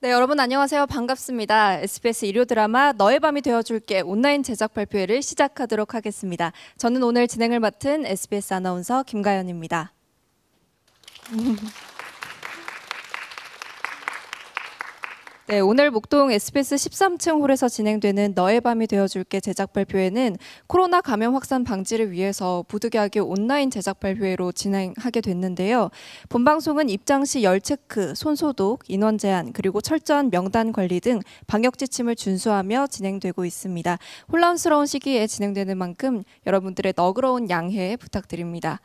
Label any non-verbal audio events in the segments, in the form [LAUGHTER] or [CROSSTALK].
네, 여러분 안녕하세요. 반갑습니다. SBS 일요 드라마 너의 밤이 되어줄게 온라인 제작 발표회를 시작하도록 하겠습니다. 저는 오늘 진행을 맡은 SBS 아나운서 김가연입니다. 네, 오늘 목동 SBS 13층 홀에서 진행되는 너의 밤이 되어줄게 제작 발표회는 코로나 감염 확산 방지를 위해서 부득이하게 온라인 제작 발표회로 진행하게 됐는데요. 본방송은 입장 시 열 체크, 손소독, 인원 제한, 그리고 철저한 명단 관리 등 방역 지침을 준수하며 진행되고 있습니다. 혼란스러운 시기에 진행되는 만큼 여러분들의 너그러운 양해 부탁드립니다.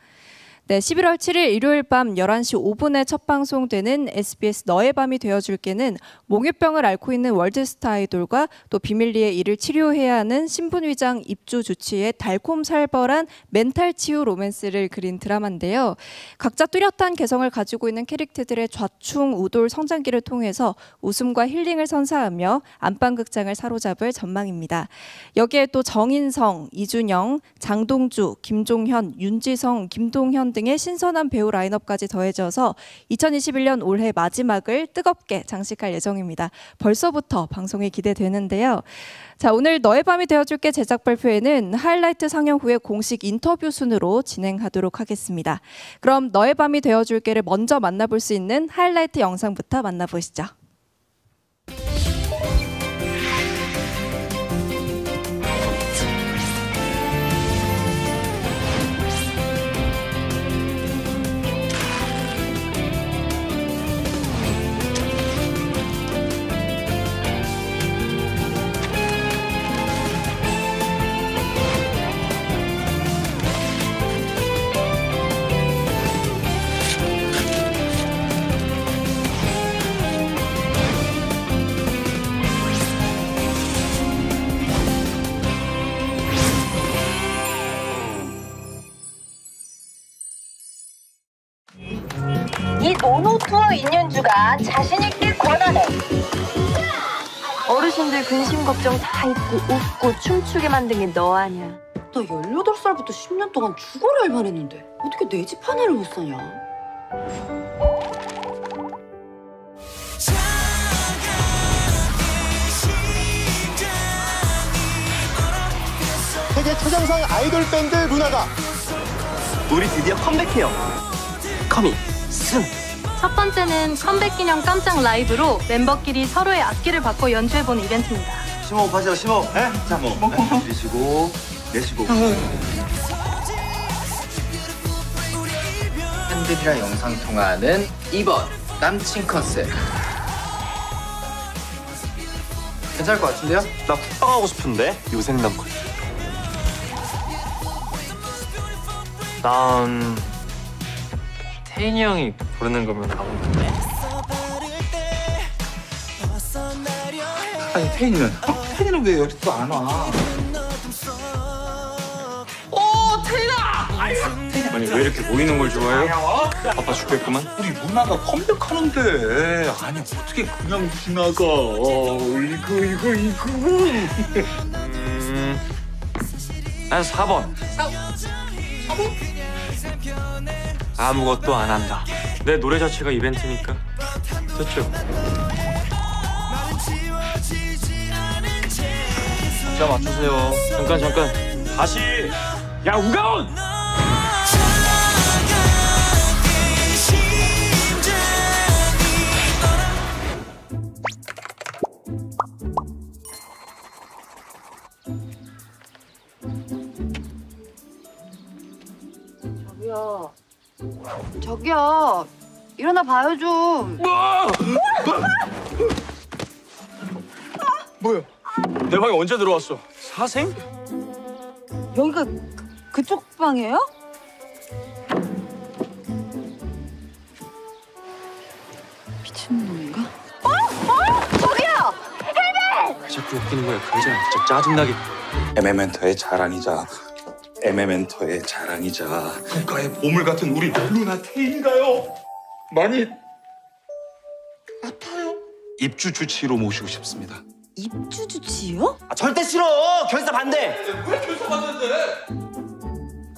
네, 11월 7일 일요일 밤 11시 5분에 첫 방송되는 SBS 너의 밤이 되어줄게는 몽유병을 앓고 있는 월드스타 아이돌과 또 비밀리에 이를 치료해야 하는 신분위장 입주 조치의 달콤살벌한 멘탈 치유 로맨스를 그린 드라마인데요. 각자 뚜렷한 개성을 가지고 있는 캐릭터들의 좌충 우돌 성장기를 통해서 웃음과 힐링을 선사하며 안방극장을 사로잡을 전망입니다. 여기에 또 정인성, 이준영, 장동주, 김종현, 윤지성, 김동현 등의 신선한 배우 라인업까지 더해져서 2021년 올해 마지막을 뜨겁게 장식할 예정입니다. 벌써부터 방송이 기대되는데요. 자, 오늘 너의 밤이 되어줄게 제작 발표회는 하이라이트 상영 후에 공식 인터뷰 순으로 진행하도록 하겠습니다. 그럼 너의 밤이 되어줄게를 먼저 만나볼 수 있는 하이라이트 영상부터 만나보시죠. 자신있게 권하네. 어르신들 근심 걱정 다 잊고 웃고 춤추게 만든 게 너 아냐. 나 18살부터 10년 동안 죽어라 할 만했는데 어떻게 내 집 하나를 못 사냐. 세계 최정상 아이돌 밴드 루나가 우리 드디어 컴백해요. 커밍 승첫 번째는 컴백 기념 깜짝 라이브로 멤버끼리 서로의 악기를 바꿔 연주해보는 이벤트입니다. 심호흡 하세요, 심호흡. 네? 예? 자, 뭐. 네? 뭐, 들이시고, 뭐? 내쉬고. 팬들이랑 영상 통화는 2번 남친 컨셉. 괜찮을 것 같은데요? 나 쿠팡하고 싶은데 요생 남콘. 난 태인이 형이 부르는 거면 다오는 아니 태인이는? 어? 태인이는 왜 여기 또안 와? 오 태인아! 아유 태인아. 아니 왜 이렇게 보이는 걸 좋아해요? 어? 빠 죽겠구만. 우리 누나가 컴백하는데 아니 어떻게 그냥 지나가? 어, 이거 이거 이거. 음, 난 4번. 아무것도 안 한다. 내 노래 자체가 이벤트니까 됐죠? 자 맞추세요 잠깐 잠깐 다시 야 우가온! 저기요 일어나 봐요 좀. 뭐? 뭐야? 내 방에 언제 들어왔어? 사생? 여기가 그, 쪽 방이에요? 미친놈인가? 어? 어? 저기요! 헬멧! 자꾸 웃기는 거야. 그여자 진짜 짜증나게. 에메멘터의 자랑이자 에메멘토의 자랑이자 국가의 보물 같은 우리 루나 테인가요? 많이 아파요. 입주 주치로 모시고 싶습니다. 입주 주치요? 아, 절대 싫어. 결사 반대. 왜 결사 반대인데?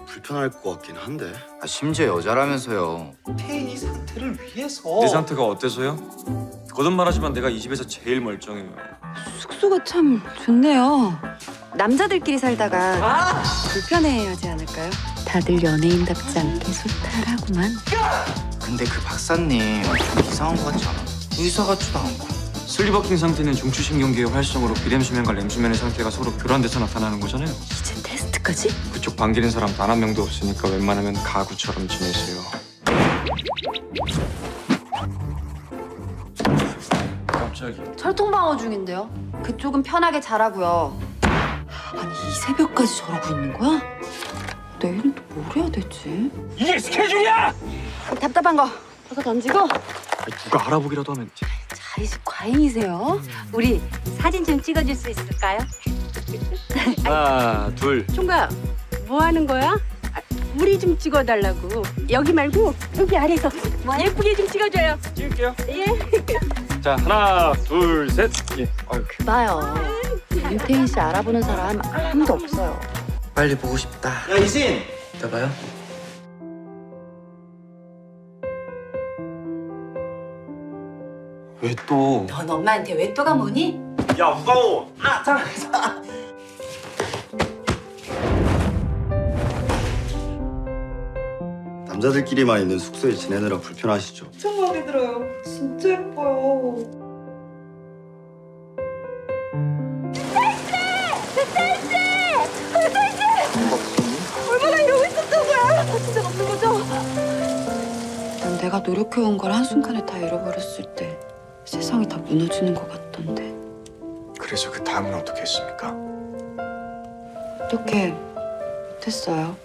불편할 것 같긴 한데. 아, 심지어 여자라면서요. 태인이 상태를 위해서. 내 상태가 어때서요? 거듭 말하지만 내가 이 집에서 제일 멀쩡해요. 숙소가 참 좋네요. 남자들끼리 살다가 불편해하지 않을까요? 다들 연예인답지 않게 소탈하구만. 근데 그 박사님 좀 이상한 것 같지 않아? 의사 같지도 않고 슬리버킹 상태는 중추신경계의 활성으로 비렘수면과 렘수면의 상태가 서로 교란돼서 나타나는 거잖아요. 이젠 테스트까지? 그쪽 반기는 사람 단 한 명도 없으니까 웬만하면 가구처럼 지내세요. 갑자기 철통 방어 중인데요. 그쪽은 편하게 자라고요. 새벽까지 저러고 있는 거야? 내일은 또뭘 해야 되지? 이게 스케줄이야! 답답한 거 벗어 던지고 누가 알아보기라도 하면 자이식 과잉이세요. 우리 사진 좀 찍어줄 수 있을까요? 하나 둘 총각 뭐 하는 거야? 아, 우리 좀 찍어달라고 여기 말고 여기 아래서 예쁘게 좀 찍어줘요. 찍을게요. 예. 자 하나 둘 셋 예. 아유. 그봐요. 유태인 씨 알아보는 사람 아무도 없어요. 빨리 보고 싶다. 야 이진. 이따 봐요. 왜 또? 넌 엄마한테 왜 또가 뭐니? 야 우가오. 아 장. 남자들끼리만 있는 숙소에 지내느라 불편하시죠? 엄청 마음에 들어요. 진짜 예뻐요. 홀쌤 씨! 홀쌤 씨! 얼마나 이러고 있었던 거야? 다 진짜 없는 거죠? 난 내가 노력해온 걸 한순간에 다 잃어버렸을 때 세상이 다 무너지는 것 같던데 그래서 그 다음은 어떻게 했습니까? 어떻게 됐어요?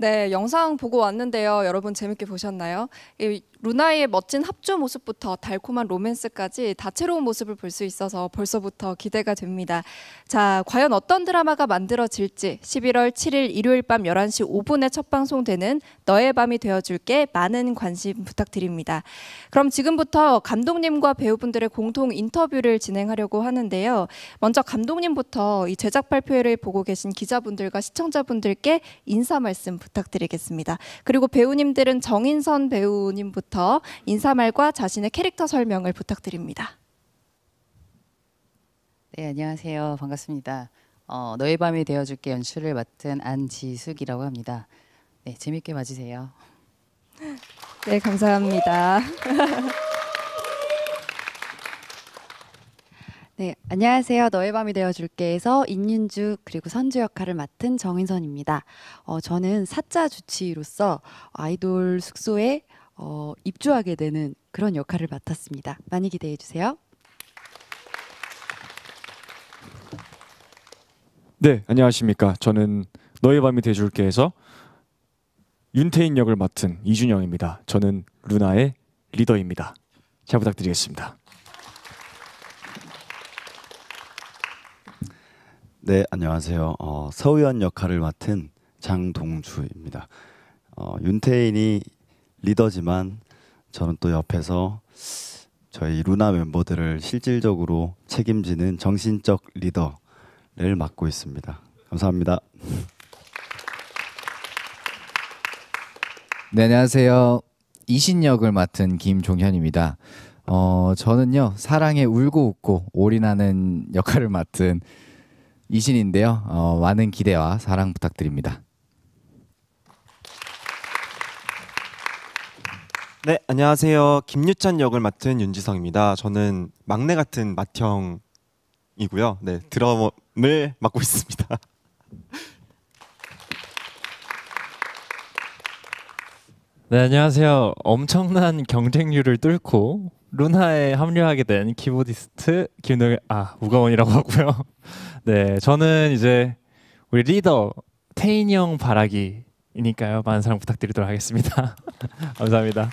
네, 영상 보고 왔는데요. 여러분 재밌게 보셨나요? 이 루나의 멋진 합주 모습부터 달콤한 로맨스까지 다채로운 모습을 볼 수 있어서 벌써부터 기대가 됩니다. 자, 과연 어떤 드라마가 만들어질지 11월 7일 일요일 밤 11시 5분에 첫 방송되는 너의 밤이 되어줄게 많은 관심 부탁드립니다. 그럼 지금부터 감독님과 배우분들의 공통 인터뷰를 진행하려고 하는데요. 먼저 감독님부터 이 제작 발표회를 보고 계신 기자분들과 시청자분들께 인사 말씀 부탁드립니다. 부탁드리겠습니다. 그리고 배우님들은 정인선 배우님부터 인사말과 자신의 캐릭터 설명을 부탁드립니다. 네, 안녕하세요. 반갑습니다. 어, 너의 밤이 되어줄게 연출을 맡은 안지숙이라고 합니다. 네, 재밌게 봐주세요. 네, 감사합니다. [LAUGHS] 네, 안녕하세요. 너의 밤이 되어줄게에서 인윤주 그리고 선주 역할을 맡은 정인선입니다. 어, 저는 사자 주치의로서 아이돌 숙소에 어, 입주하게 되는 그런 역할을 맡았습니다. 많이 기대해 주세요. 네, 안녕하십니까. 저는 너의 밤이 되어줄게에서 윤태인 역을 맡은 이준영입니다. 저는 루나의 리더입니다. 잘 부탁드리겠습니다. 네, 안녕하세요. 어, 서우연 역할을 맡은 장동주입니다. 어, 윤태인이 리더지만 저는 또 옆에서 저희 루나 멤버들을 실질적으로 책임지는 정신적 리더를 맡고 있습니다. 감사합니다. [LAUGHS] 네, 안녕하세요. 이신 역을 맡은 김종현입니다. 어, 저는요, 사랑에 울고 웃고 올인하는 역할을 맡은 이신인데요. 어, 많은 기대와 사랑 부탁드립니다. 네, 안녕하세요. 김유찬 역을 맡은 윤지성입니다. 저는 막내 같은 맏형이고요. 네, 드럼을 맡고 있습니다. 네, 안녕하세요. 엄청난 경쟁률을 뚫고 루나에 합류하게 된 키보디스트 김동 아 우가원이라고 하고요. [LAUGHS] 네, 저는 이제 우리 리더 태인형 바라기니까요. 많은 사랑 부탁드리도록 하겠습니다. [LAUGHS] 감사합니다.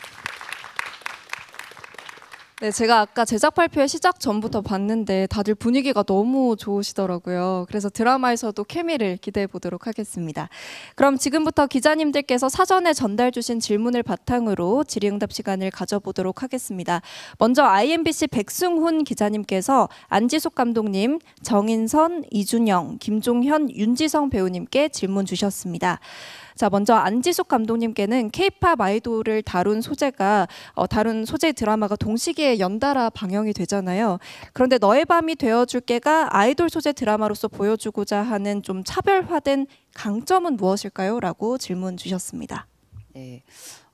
네, 제가 아까 제작 발표회 시작 전부터 봤는데 다들 분위기가 너무 좋으시더라고요. 그래서 드라마에서도 케미를 기대해 보도록 하겠습니다. 그럼 지금부터 기자님들께서 사전에 전달 주신 질문을 바탕으로 질의응답 시간을 가져보도록 하겠습니다. 먼저 IMBC 백승훈 기자님께서 안지숙 감독님, 정인선, 이준영, 김종현, 윤지성 배우님께 질문 주셨습니다. 자, 먼저 안지숙 감독님께는 케이팝 아이돌을 다룬 소재가 어, 다룬 소재 드라마가 동시기에 연달아 방영이 되잖아요. 그런데 너의 밤이 되어줄게가 아이돌 소재 드라마로서 보여주고자 하는 좀 차별화된 강점은 무엇일까요? 라고 질문 주셨습니다. 네.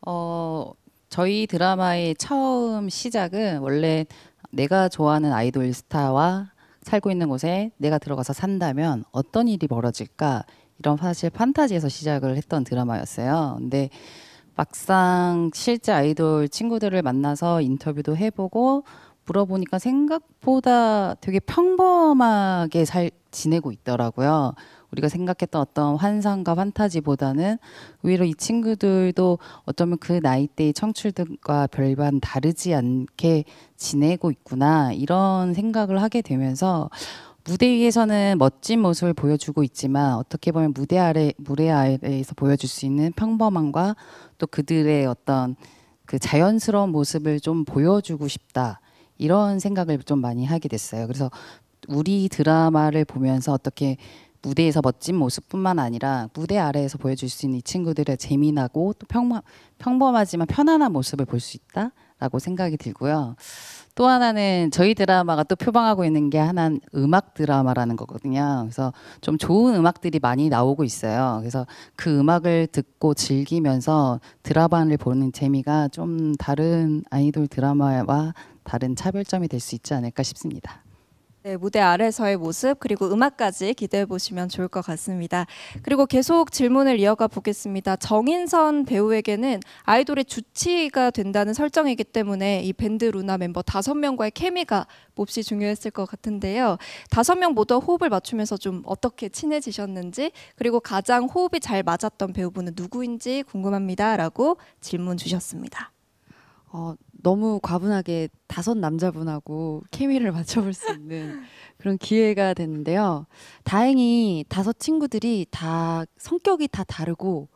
어, 저희 드라마의 처음 시작은 원래 내가 좋아하는 아이돌 스타와 살고 있는 곳에 내가 들어가서 산다면 어떤 일이 벌어질까 이런 사실 판타지에서 시작을 했던 드라마였어요. 근데 막상 실제 아이돌 친구들을 만나서 인터뷰도 해보고 물어보니까 생각보다 되게 평범하게 잘 지내고 있더라고요. 우리가 생각했던 어떤 환상과 판타지보다는 오히려 이 친구들도 어쩌면 그 나이대의 청출들과 별반 다르지 않게 지내고 있구나 이런 생각을 하게 되면서 무대 위에서는 멋진 모습을 보여주고 있지만 어떻게 보면 무대 아래 무대 아래에서 보여줄 수 있는 평범함과 또 그들의 어떤 그 자연스러운 모습을 좀 보여주고 싶다 이런 생각을 좀 많이 하게 됐어요. 그래서 우리 드라마를 보면서 어떻게 무대에서 멋진 모습뿐만 아니라 무대 아래에서 보여줄 수 있는 이 친구들의 재미나고 또 평범, 평범하지만 편안한 모습을 볼 수 있다라고 생각이 들고요. 또 하나는 저희 드라마가 또 표방하고 있는 게 하나 는 음악 드라마라는 거거든요. 그래서 좀 좋은 음악들이 많이 나오고 있어요. 그래서 그 음악을 듣고 즐기면서 드라마를 보는 재미가 좀 다른 아이돌 드라마와 다른 차별점이 될 수 있지 않을까 싶습니다. 네, 무대 아래서의 모습 그리고 음악까지 기대해 보시면 좋을 것 같습니다. 그리고 계속 질문을 이어가 보겠습니다. 정인선 배우에게는 아이돌의 주치가 된다는 설정이기 때문에 이 밴드 루나 멤버 다섯 명과의 케미가 몹시 중요했을 것 같은데요. 다섯 명 모두 호흡을 맞추면서 좀 어떻게 친해지셨는지 그리고 가장 호흡이 잘 맞았던 배우분은 누구인지 궁금합니다라고 질문 주셨습니다. 어, 너무 과분하게 다섯 남자분하고 케미를 [LAUGHS] 맞춰볼 수 있는 그런 기회가 됐는데요. 다행히 다섯 친구들이 다 성격이 다 다르고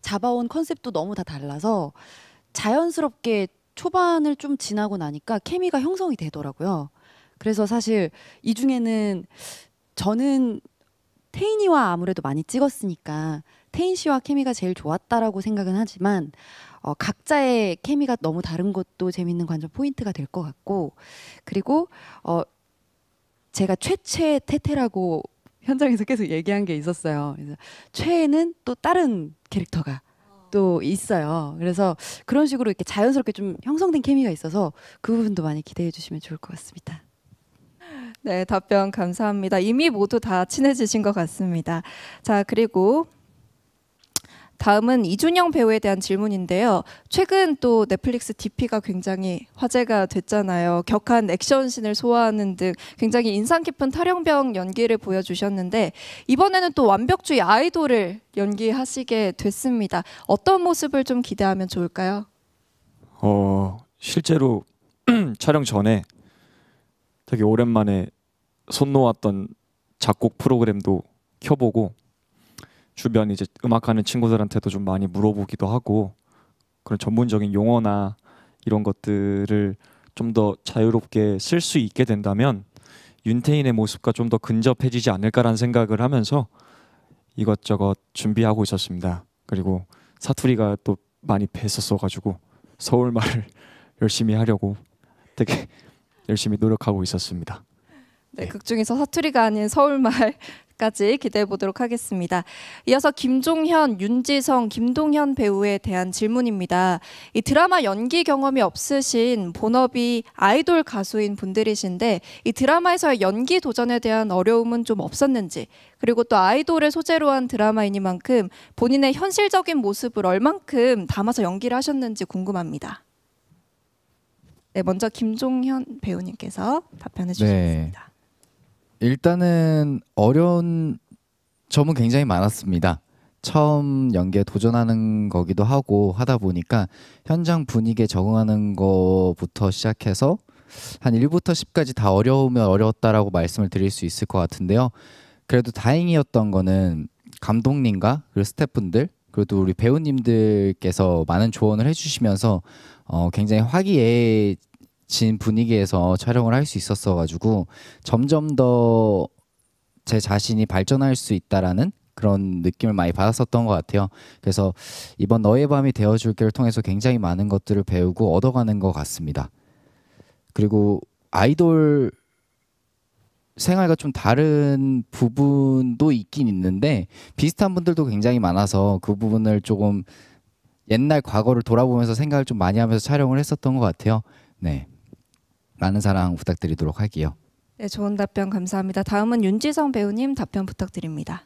잡아온 컨셉도 너무 다 달라서 자연스럽게 초반을 좀 지나고 나니까 케미가 형성이 되더라고요. 그래서 사실 이 중에는 저는 태인이와 아무래도 많이 찍었으니까 태인 씨와 케미가 제일 좋았다라고 생각은 하지만 어, 각자의 케미가 너무 다른 것도 재밌는 관전 포인트가 될 것 같고 그리고 어, 제가 최최 태태라고 현장에서 계속 얘기한 게 있었어요. 그래서 최애는 또 다른 캐릭터가 또 있어요. 그래서 그런 식으로 이렇게 자연스럽게 좀 형성된 케미가 있어서 그 부분도 많이 기대해 주시면 좋을 것 같습니다. 네, 답변 감사합니다. 이미 모두 다 친해지신 것 같습니다. 자, 그리고 다음은 이준영 배우에 대한 질문인데요. 최근 또 넷플릭스 DP가 굉장히 화제가 됐잖아요. 격한 액션신을 소화하는 등 굉장히 인상 깊은 탈영병 연기를 보여주셨는데 이번에는 또 완벽주의 아이돌을 연기하시게 됐습니다. 어떤 모습을 좀 기대하면 좋을까요? 어 실제로 [CLEARS THROAT] 촬영 전에 되게 오랜만에 손 놓았던 작곡 프로그램도 켜보고 주변 이제 음악하는 친구들한테도 좀 많이 물어보기도 하고 그런 전문적인 용어나 이런 것들을 좀 더 자유롭게 쓸 수 있게 된다면 윤태인의 모습과 좀 더 근접해지지 않을까라는 생각을 하면서 이것저것 준비하고 있었습니다. 그리고 사투리가 또 많이 뱄었어가지고 서울 말을 [LAUGHS] 열심히 하려고 되게 [LAUGHS] 열심히 노력하고 있었습니다. 네, 네. 극 중에서 사투리가 아닌 서울말 까지 기대해 보도록 하겠습니다. 이어서 김종현, 윤지성, 김동현 배우에 대한 질문입니다. 이 드라마 연기 경험이 없으신 본업이 아이돌 가수인 분들이신데 이 드라마에서의 연기 도전에 대한 어려움은 좀 없었는지 그리고 또 아이돌을 소재로 한 드라마이니만큼 본인의 현실적인 모습을 얼만큼 담아서 연기를 하셨는지 궁금합니다. 네, 먼저 김종현 배우님께서 답변해 네. 주시겠습니다. 네. 일단은 어려운 점은 굉장히 많았습니다. 처음 연기에 도전하는 거기도 하고 하다 보니까 현장 분위기에 적응하는 거부터 시작해서 한 1부터 10까지 다 어려우면 어려웠다라고 말씀을 드릴 수 있을 것 같은데요. 그래도 다행이었던 거는 감독님과 그 스태프분들 그리고 우리 배우님들께서 많은 조언을 해주시면서 어, 굉장히 화기애애 진 분위기에서 촬영을 할 수 있었어 가지고 점점 더 제 자신이 발전할 수 있다라는 그런 느낌을 많이 받았었던 것 같아요. 그래서 이번 너의 밤이 되어줄게를 통해서 굉장히 많은 것들을 배우고 얻어가는 것 같습니다. 그리고 아이돌 생활과 좀 다른 부분도 있긴 있는데 비슷한 분들도 굉장히 많아서 그 부분을 조금 옛날 과거를 돌아보면서 생각을 좀 많이 하면서 촬영을 했었던 것 같아요. 네. 많은 사랑 부탁드리도록 할게요. 네, 좋은 답변 감사합니다. 다음은 윤지성 배우님 답변 부탁드립니다.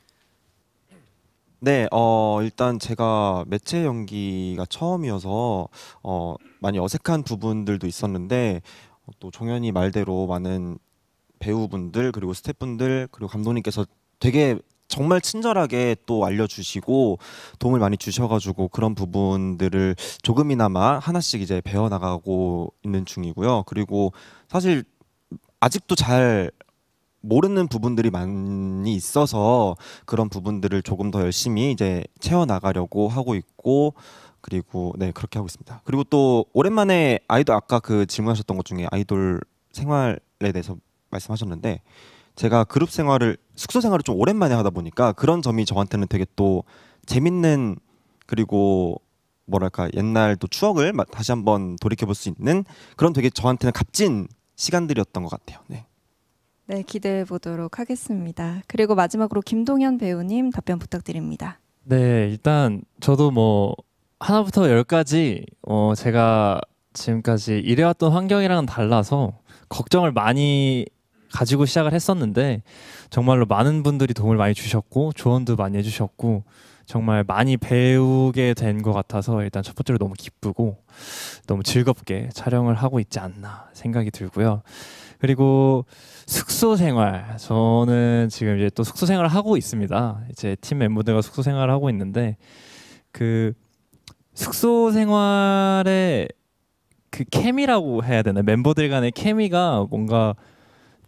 네, 어, 일단 제가 매체 연기가 처음이어서 어, 많이 어색한 부분들도 있었는데 어, 또 종현이 말대로 많은 배우분들 그리고 스태프분들 그리고 감독님께서 되게 정말 친절하게 또 알려주시고 도움을 많이 주셔가지고 그런 부분들을 조금이나마 하나씩 이제 배워나가고 있는 중이고요. 그리고 사실 아직도 잘 모르는 부분들이 많이 있어서 그런 부분들을 조금 더 열심히 이제 채워나가려고 하고 있고 그리고 네 그렇게 하고 있습니다. 그리고 또 오랜만에 아이돌 아까 그 질문하셨던 것 중에 아이돌 생활에 대해서 말씀하셨는데 제가 그룹 생활을 숙소 생활을 좀 오랜만에 하다 보니까 그런 점이 저한테는 되게 또 재밌는 그리고 뭐랄까 옛날 또 추억을 다시 한번 돌이켜 볼 수 있는 그런 되게 저한테는 값진 시간들이었던 것 같아요. 네. 네, 기대해 보도록 하겠습니다. 그리고 마지막으로 김동현 배우님 답변 부탁드립니다. 네, 일단 저도 뭐 하나부터 열까지 어 제가 지금까지 일해왔던 환경이랑은 달라서 걱정을 많이 가지고 시작을 했었는데 정말로 많은 분들이 도움을 많이 주셨고 조언도 많이 해주셨고 정말 많이 배우게 된 것 같아서 일단 첫 번째로 너무 기쁘고 너무 즐겁게 촬영을 하고 있지 않나 생각이 들고요. 그리고 숙소 생활 저는 지금 이제 또 숙소 생활을 하고 있습니다. 이제 팀 멤버들과 숙소 생활을 하고 있는데 그 숙소 생활에 그 케미라고 해야 되나 멤버들 간의 케미가 뭔가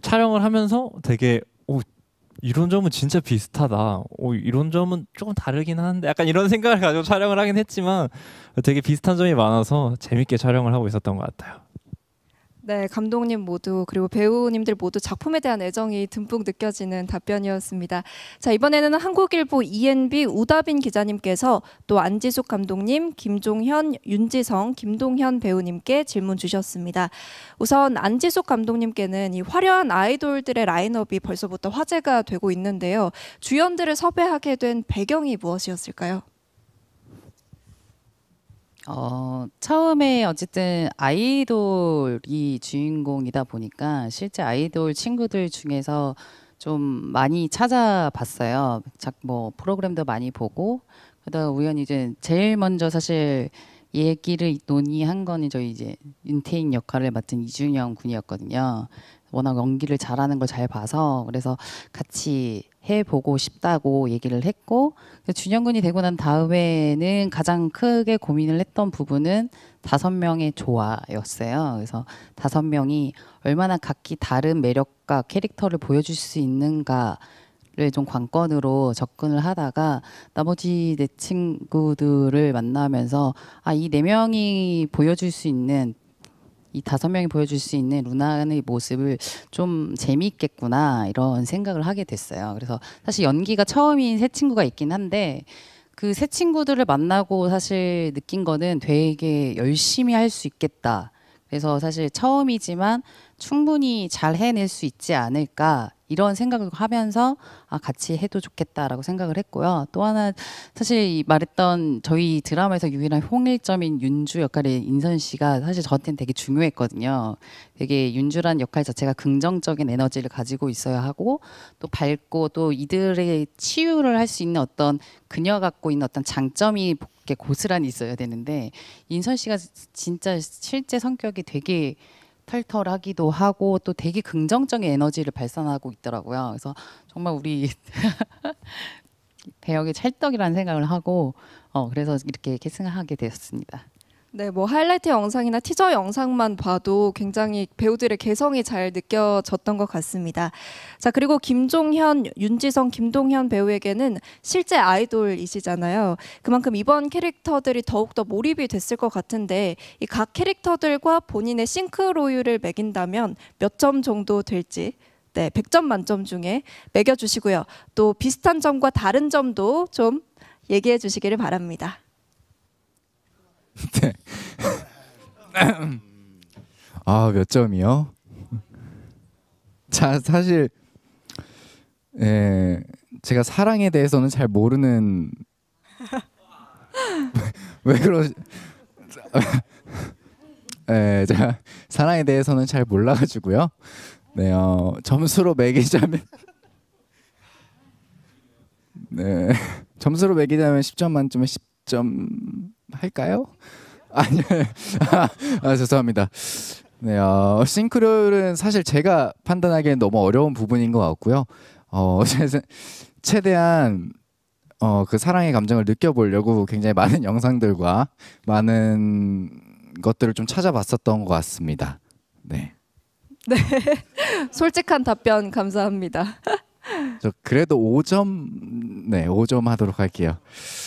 촬영을 하면서 되게 오, 이런 점은 진짜 비슷하다. 오, 이런 점은 조금 다르긴 한데 약간 이런 생각을 가지고 촬영을 하긴 했지만 되게 비슷한 점이 많아서 재밌게 촬영을 하고 있었던 것 같아요. 네, 감독님 모두 그리고 배우님들 모두 작품에 대한 애정이 듬뿍 느껴지는 답변이었습니다. 자, 이번에는 한국일보 ENB 우다빈 기자님께서 또 안지숙 감독님, 김종현, 윤지성, 김동현 배우님께 질문 주셨습니다. 우선 안지숙 감독님께는 이 화려한 아이돌들의 라인업이 벌써부터 화제가 되고 있는데요. 주연들을 섭외하게 된 배경이 무엇이었을까요? 어, 처음에 어쨌든 아이돌이 주인공이다 보니까 실제 아이돌 친구들 중에서 좀 많이 찾아봤어요. 작, 뭐 프로그램도 많이 보고 그러다 우연히 이제 제일 먼저 사실 얘기를 논의한 거는 저희 이제 윤태인 역할을 맡은 이준영 군이었거든요. 워낙 연기를 잘하는 걸 잘 봐서 그래서 같이 해보고 싶다고 얘기를 했고 준영군이 되고 난 다음에는 가장 크게 고민을 했던 부분은 다섯 명의 조화였어요. 그래서 다섯 명이 얼마나 각기 다른 매력과 캐릭터를 보여줄 수 있는가 를좀 관건으로 접근을 하다가 나머지 내 네 친구들을 만나면서 아 이 네 명이 보여줄 수 있는 이 다섯 명이 보여줄 수 있는 루나의 모습을 좀 재미있겠구나 이런 생각을 하게 됐어요. 그래서 사실 연기가 처음인 세 친구가 있긴 한데 그세 친구들을 만나고 사실 느낀 거는 되게 열심히 할 수 있겠다. 그래서 사실 처음이지만 충분히 잘 해낼 수 있지 않을까 이런 생각을 하면서 아 같이 해도 좋겠다라고 생각을 했고요. 또 하나 사실 말했던 저희 드라마에서 유일한 홍일점인 윤주 역할의 인선 씨가 사실 저한테는 되게 중요했거든요. 되게 윤주란 역할 자체가 긍정적인 에너지를 가지고 있어야 하고 또 밝고 또 이들의 치유를 할 수 있는 어떤 그녀 갖고 있는 어떤 장점이 고스란히 있어야 되는데 인선 씨가 진짜 실제 성격이 되게 털털하기도 하고 또 되게 긍정적인 에너지를 발산하고 있더라고요. 그래서 정말 우리 [LAUGHS] 대역의 찰떡이라는 생각을 하고 어 그래서 이렇게 계승하게 되었습니다. 네, 뭐 하이라이트 영상이나 티저 영상만 봐도 굉장히 배우들의 개성이 잘 느껴졌던 것 같습니다. 자, 그리고 김종현, 윤지성, 김동현 배우에게는 실제 아이돌이시잖아요. 그만큼 이번 캐릭터들이 더욱더 몰입이 됐을 것 같은데 이 각 캐릭터들과 본인의 싱크로율을 매긴다면 몇 점 정도 될지 네, 100점 만점 중에 매겨 주시고요. 또 비슷한 점과 다른 점도 좀 얘기해 주시기를 바랍니다. [LAUGHS] 네. 아, 몇 점이요? 자, 사실 예, 제가 사랑에 대해서는 잘 모르는 [LAUGHS] 왜 그러 [LAUGHS] 예, 제가 사랑에 대해서는 잘 몰라 가지고요. 네, 어, 점수로 매기자면 네. 점수로 매기자면 10점 만점에 10점 할까요? [LAUGHS] 아니요. 아, 죄송합니다. 네, 어, 싱크로율은 사실 제가 판단하기엔 너무 어려운 부분인 것 같고요. 어, [LAUGHS] 최대한 어, 그 사랑의 감정을 느껴보려고 굉장히 많은 영상들과 많은 것들을 좀 찾아봤었던 것 같습니다. 네. 네. [LAUGHS] 솔직한 답변 감사합니다. 저 그래도 5점 네, 5점 하도록 할게요.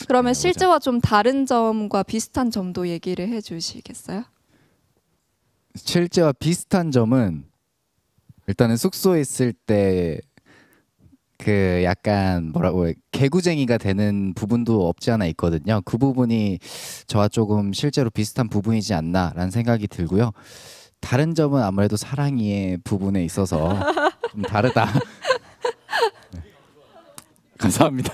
그러면 네, 실제와 좀 다른 점과 비슷한 점도 얘기를 해 주시겠어요? 실제와 비슷한 점은 일단은 숙소에 있을 때 그 약간 뭐라고 해, 개구쟁이가 되는 부분도 없지 않아 있거든요. 그 부분이 저와 조금 실제로 비슷한 부분이지 않나라는 생각이 들고요. 다른 점은 아무래도 사랑이의 부분에 있어서 좀 다르다 [LAUGHS] 감사합니다.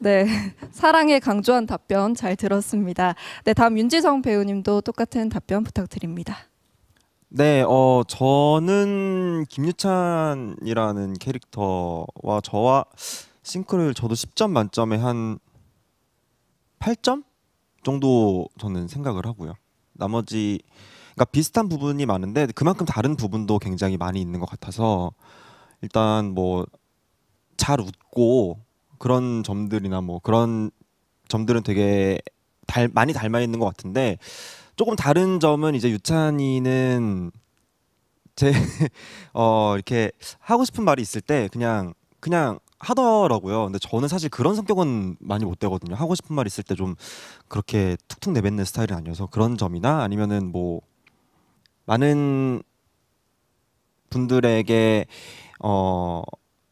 네, 사랑에 강조한 답변 잘 들었습니다. 네, 다음 윤지성 배우님도 똑같은 답변 부탁드립니다. 네, 어 저는 김유찬이라는 캐릭터와 저와 싱크를 저도 10점 만점에 한 8점 정도 저는 생각을 하고요. 나머지 그러니까 비슷한 부분이 많은데 그만큼 다른 부분도 굉장히 많이 있는 것 같아서 일단 뭐 잘 웃고 그런 점들이나 뭐 그런 점들은 되게 달, 많이 닮아 있는 것 같은데 조금 다른 점은 이제 유찬이는 제 어 [LAUGHS] 이렇게 하고 싶은 말이 있을 때 그냥 그냥 하더라고요. 근데 저는 사실 그런 성격은 많이 못 되거든요. 하고 싶은 말 있을 때 좀 그렇게 툭툭 내뱉는 스타일이 아니어서 그런 점이나 아니면은 뭐 많은 분들에게 어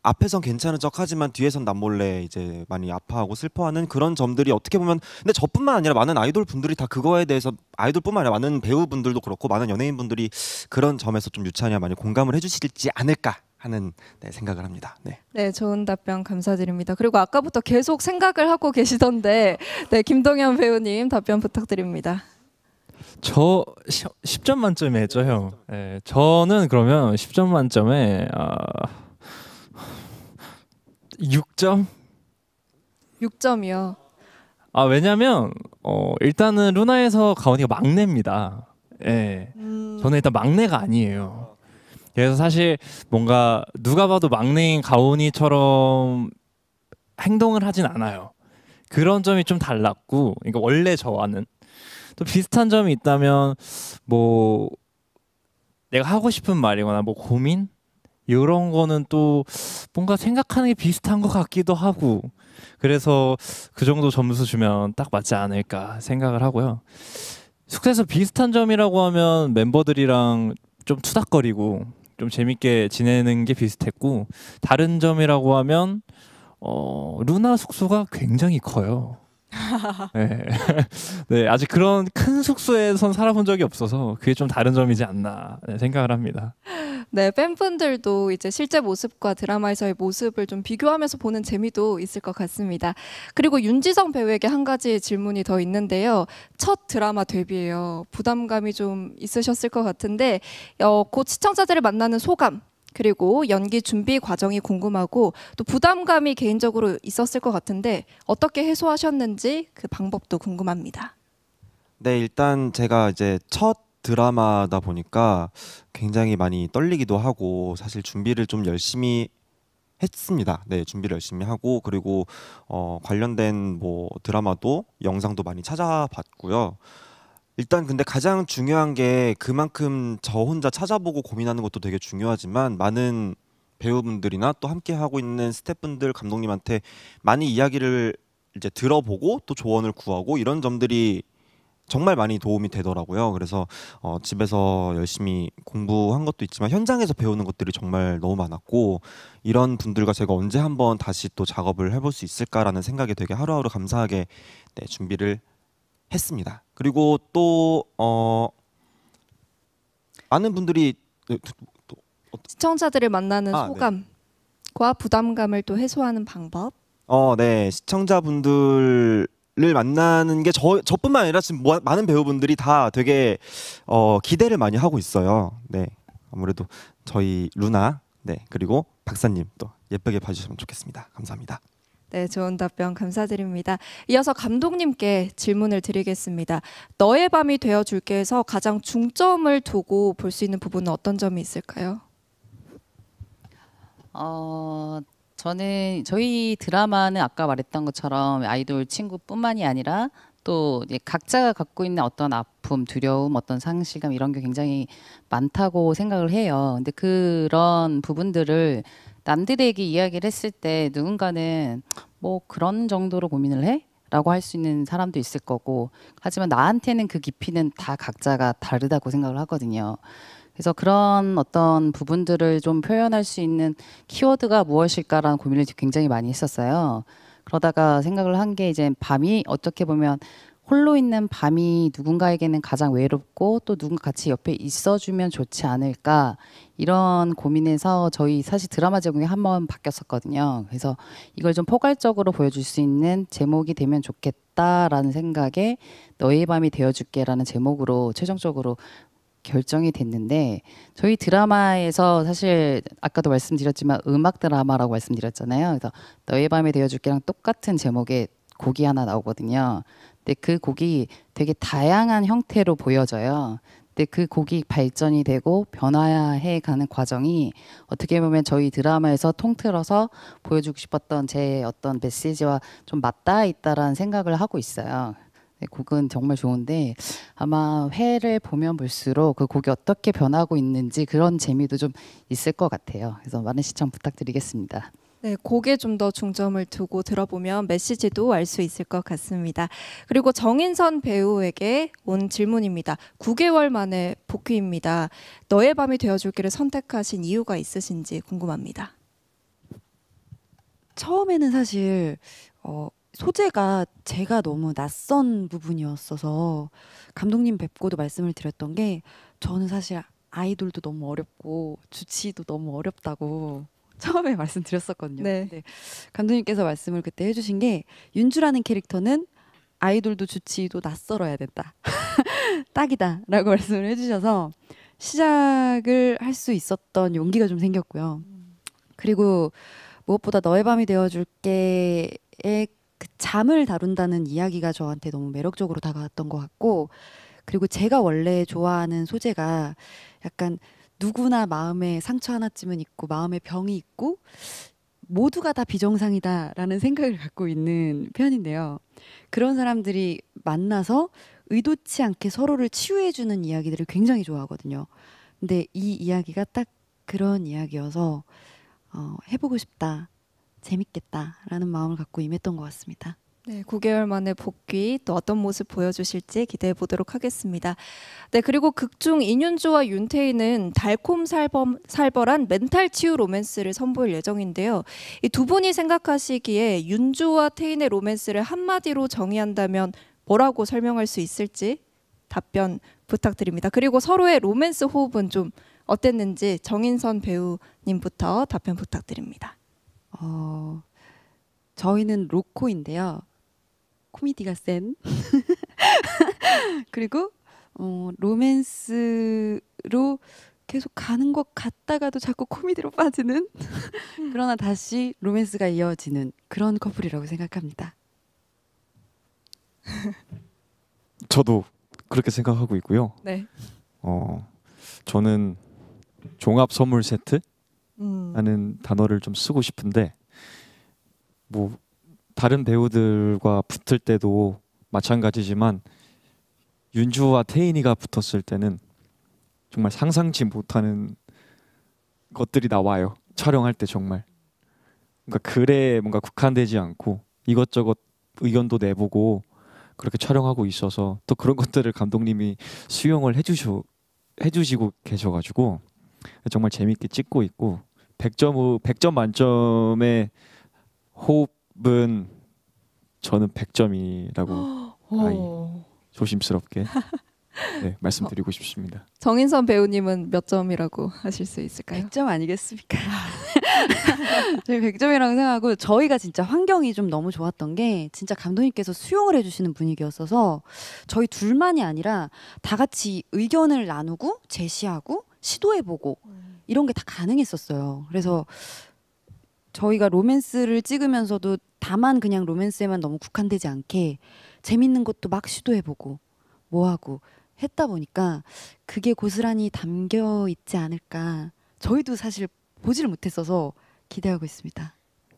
앞에선 괜찮은 척하지만 뒤에선 남몰래 이제 많이 아파하고 슬퍼하는 그런 점들이 어떻게 보면 근데 저뿐만 아니라 많은 아이돌 분들이 다 그거에 대해서 아이돌뿐만 아니라 많은 배우분들도 그렇고 많은 연예인 분들이 그런 점에서 좀 유찬이와 많이 공감을 해주시지 않을까 하는 네, 생각을 합니다. 네. 네, 좋은 답변 감사드립니다. 그리고 아까부터 계속 생각을 하고 계시던데, 네, 김동현 배우님 답변 부탁드립니다. 저 10, 점 만점에 했죠, 형. 네, 저는 그러면 10점 만점에 어... 6점? 6점이요. 아 왜냐면 어 일단은 루나에서 가온이가 막내입니다. 예. 음... 저는 일단 막내가 아니에요. 그래서 사실 뭔가 누가 봐도 막내인 가온이처럼 행동을 하진 않아요. 그런 점이 좀 달랐고, 그러니까 원래 저와는 또 비슷한 점이 있다면 뭐 내가 하고 싶은 말이거나 뭐 고민 이런 거는 또 뭔가 생각하는 게 비슷한 것 같기도 하고 그래서 그 정도 점수 주면 딱 맞지 않을까 생각을 하고요. 숙제에서 비슷한 점이라고 하면 멤버들이랑 좀 투닥거리고 좀 재밌게 지내는 게 비슷했고 다른 점이라고 하면 어, 루나 숙소가 굉장히 커요. 네. [LAUGHS] 네, 아직 그런 큰 숙소에선 살아본 적이 없어서 그게 좀 다른 점이지 않나 네, 생각을 합니다. 네, 팬분들도 이제 실제 모습과 드라마에서의 모습을 좀 비교하면서 보는 재미도 있을 것 같습니다. 그리고 윤지성 배우에게 한 가지 질문이 더 있는데요. 첫 드라마 데뷔예요. 부담감이 좀 있으셨을 것 같은데 어, 곧 시청자들을 만나는 소감 그리고 연기 준비 과정이 궁금하고 또 부담감이 개인적으로 있었을 것 같은데 어떻게 해소하셨는지 그 방법도 궁금합니다. 네, 일단 제가 이제 첫 드라마다 보니까 굉장히 많이 떨리기도 하고 사실 준비를 좀 열심히 했습니다. 네, 준비를 열심히 하고 그리고 어, 관련된 뭐 드라마도 영상도 많이 찾아봤고요. 일단 근데 가장 중요한 게 그만큼 저 혼자 찾아보고 고민하는 것도 되게 중요하지만 많은 배우분들이나 또 함께 하고 있는 스태프분들 감독님한테 많이 이야기를 이제 들어보고 또 조언을 구하고 이런 점들이 정말 많이 도움이 되더라고요. 그래서 어, 집에서 열심히 공부한 것도 있지만 현장에서 배우는 것들이 정말 너무 많았고 이런 분들과 제가 언제 한번 다시 또 작업을 해볼 수 있을까라는 생각이 되게 하루하루 감사하게 네, 준비를 했습니다. 그리고 또 어, 많은 분들이 네, 어, 시청자들을 만나는 아, 네. 소감과 부담감을 또 해소하는 방법. 어, 네. 시청자분들을 만나는 게 저 저뿐만 아니라 지금 뭐, 많은 배우분들이 다 되게 어, 기대를 많이 하고 있어요. 네. 아무래도 저희 루나, 네. 그리고 박사님 또 예쁘게 봐주시면 좋겠습니다. 감사합니다. 네, 좋은 답변 감사드립니다. 이어서 감독님께 질문을 드리겠습니다. 너의 밤이 되어 줄게에서 가장 중점을 두고 볼 수 있는 부분은 어떤 점이 있을까요? 어, 저는 저희 드라마는 아까 말했던 것처럼 아이돌 친구뿐만이 아니라 또 각자가 갖고 있는 어떤 아픔, 두려움, 어떤 상실감 이런 게 굉장히 많다고 생각을 해요. 근데 그런 부분들을 남들에게 이야기를 했을 때 누군가는 뭐 그런 정도로 고민을 해? 라고 할 수 있는 사람도 있을 거고 하지만 나한테는 그 깊이는 다 각자가 다르다고 생각을 하거든요. 그래서 그런 어떤 부분들을 좀 표현할 수 있는 키워드가 무엇일까라는 고민을 굉장히 많이 했었어요. 그러다가 생각을 한 게 이제 밤이 어떻게 보면 홀로 있는 밤이 누군가에게는 가장 외롭고 또 누군가 같이 옆에 있어주면 좋지 않을까 이런 고민에서 저희 사실 드라마 제목이 한 번 바뀌었었거든요. 그래서 이걸 좀 포괄적으로 보여줄 수 있는 제목이 되면 좋겠다라는 생각에 너의 밤이 되어줄게라는 제목으로 최종적으로 결정이 됐는데 저희 드라마에서 사실 아까도 말씀드렸지만 음악 드라마라고 말씀드렸잖아요. 그래서 너의 밤이 되어줄게랑 똑같은 제목의 곡이 하나 나오거든요. 근데 그 곡이 되게 다양한 형태로 보여져요. 근데 그 곡이 발전이 되고 변화해 가는 과정이 어떻게 보면 저희 드라마에서 통틀어서 보여주고 싶었던 제 어떤 메시지와 좀 맞닿아 있다라는 생각을 하고 있어요. 네, 곡은 정말 좋은데 아마 회를 보면 볼수록 그 곡이 어떻게 변하고 있는지 그런 재미도 좀 있을 것 같아요. 그래서 많은 시청 부탁드리겠습니다. 네, 곡에 좀 더 중점을 두고 들어보면 메시지도 알 수 있을 것 같습니다. 그리고 정인선 배우에게 온 질문입니다. 9개월 만에 복귀입니다. 너의 밤이 되어줄기를 선택하신 이유가 있으신지 궁금합니다. 처음에는 사실 어, 소재가 제가 너무 낯선 부분이었어서 감독님 뵙고도 말씀을 드렸던 게 저는 사실 아이돌도 너무 어렵고 주치도 너무 어렵다고 처음에 [LAUGHS] 말씀드렸었거든요. 네. 근데 감독님께서 말씀을 그때 해주신 게 윤주라는 캐릭터는 아이돌도 주치도 낯설어야 된다. [LAUGHS] 딱이다라고 [LAUGHS] 말씀을 해주셔서 시작을 할 수 있었던 용기가 좀 생겼고요. 그리고 무엇보다 너의 밤이 되어줄게의 그 잠을 다룬다는 이야기가 저한테 너무 매력적으로 다가왔던 것 같고 그리고 제가 원래 좋아하는 소재가 약간 누구나 마음에 상처 하나쯤은 있고 마음에 병이 있고 모두가 다 비정상이다라는 [LAUGHS] 생각을 갖고 있는 편인데요. 그런 사람들이 만나서 의도치 않게 서로를 치유해주는 이야기들을 굉장히 좋아하거든요. 근데 이 이야기가 딱 그런 이야기여서 어, 해보고 싶다, 재밌겠다라는 마음을 갖고 임했던 것 같습니다. 네, 9개월 만에 복귀 또 어떤 모습 보여주실지 기대해 보도록 하겠습니다. 네, 그리고 극중 인윤주와 윤태희는 달콤살벌, 한 멘탈 치유 로맨스를 선보일 예정인데요. 이 두 분이 생각하시기에 윤주와 태인의 로맨스를 한마디로 정의한다면 뭐라고 설명할 수 있을지 답변 부탁드립니다. 그리고 서로의 로맨스 호흡은 좀 어땠는지 정인선 배우님부터 답변 부탁드립니다. 어, 저희는 로코인데요. 코미디가 센 [LAUGHS] 그리고 어, 로맨스로 계속 가는 것 같다가도 자꾸 코미디로 빠지는 [LAUGHS] 그러나 다시 로맨스가 이어지는 그런 커플이라고 생각합니다. [LAUGHS] 저도 그렇게 생각하고 있고요. 네. 어 저는 종합 선물 세트라는 음. 단어를 좀 쓰고 싶은데 뭐 다른 배우들과 붙을 때도 마찬가지지만 윤주와 태인이가 붙었을 때는 정말 상상치 못하는 것들이 나와요. 촬영할 때 정말. 그러니까 글에 뭔가 국한되지 않고 이것저것 의견도 내보고 그렇게 촬영하고 있어서 또 그런 것들을 감독님이 수용을 해주셔 해주시고 계셔가지고 정말 재밌게 찍고 있고 100점 100점 만점의 호흡 은 저는 100점이라고 [GASPS] 아이, 조심스럽게 [LAUGHS] 네, 말씀드리고 어, 싶습니다. 정인선 배우님은 몇 점이라고 하실 수 있을까요? 100점 아니겠습니까? [LAUGHS] 저희 100점이라고 생각하고 저희가 진짜 환경이 좀 너무 좋았던 게 진짜 감독님께서 수용을 해주시는 분위기였어서 저희 둘만이 아니라 다 같이 의견을 나누고 제시하고 시도해보고 음. 이런 게 다 가능했었어요. 그래서 저희가 로맨스를 찍으면서도 다만 그냥 로맨스에만 너무 국한되지 않게 재밌는 것도 막 시도해보고 뭐하고 했다 보니까 그게 고스란히 담겨 있지 않을까 저희도 사실 보지를 못했어서 기대하고 있습니다.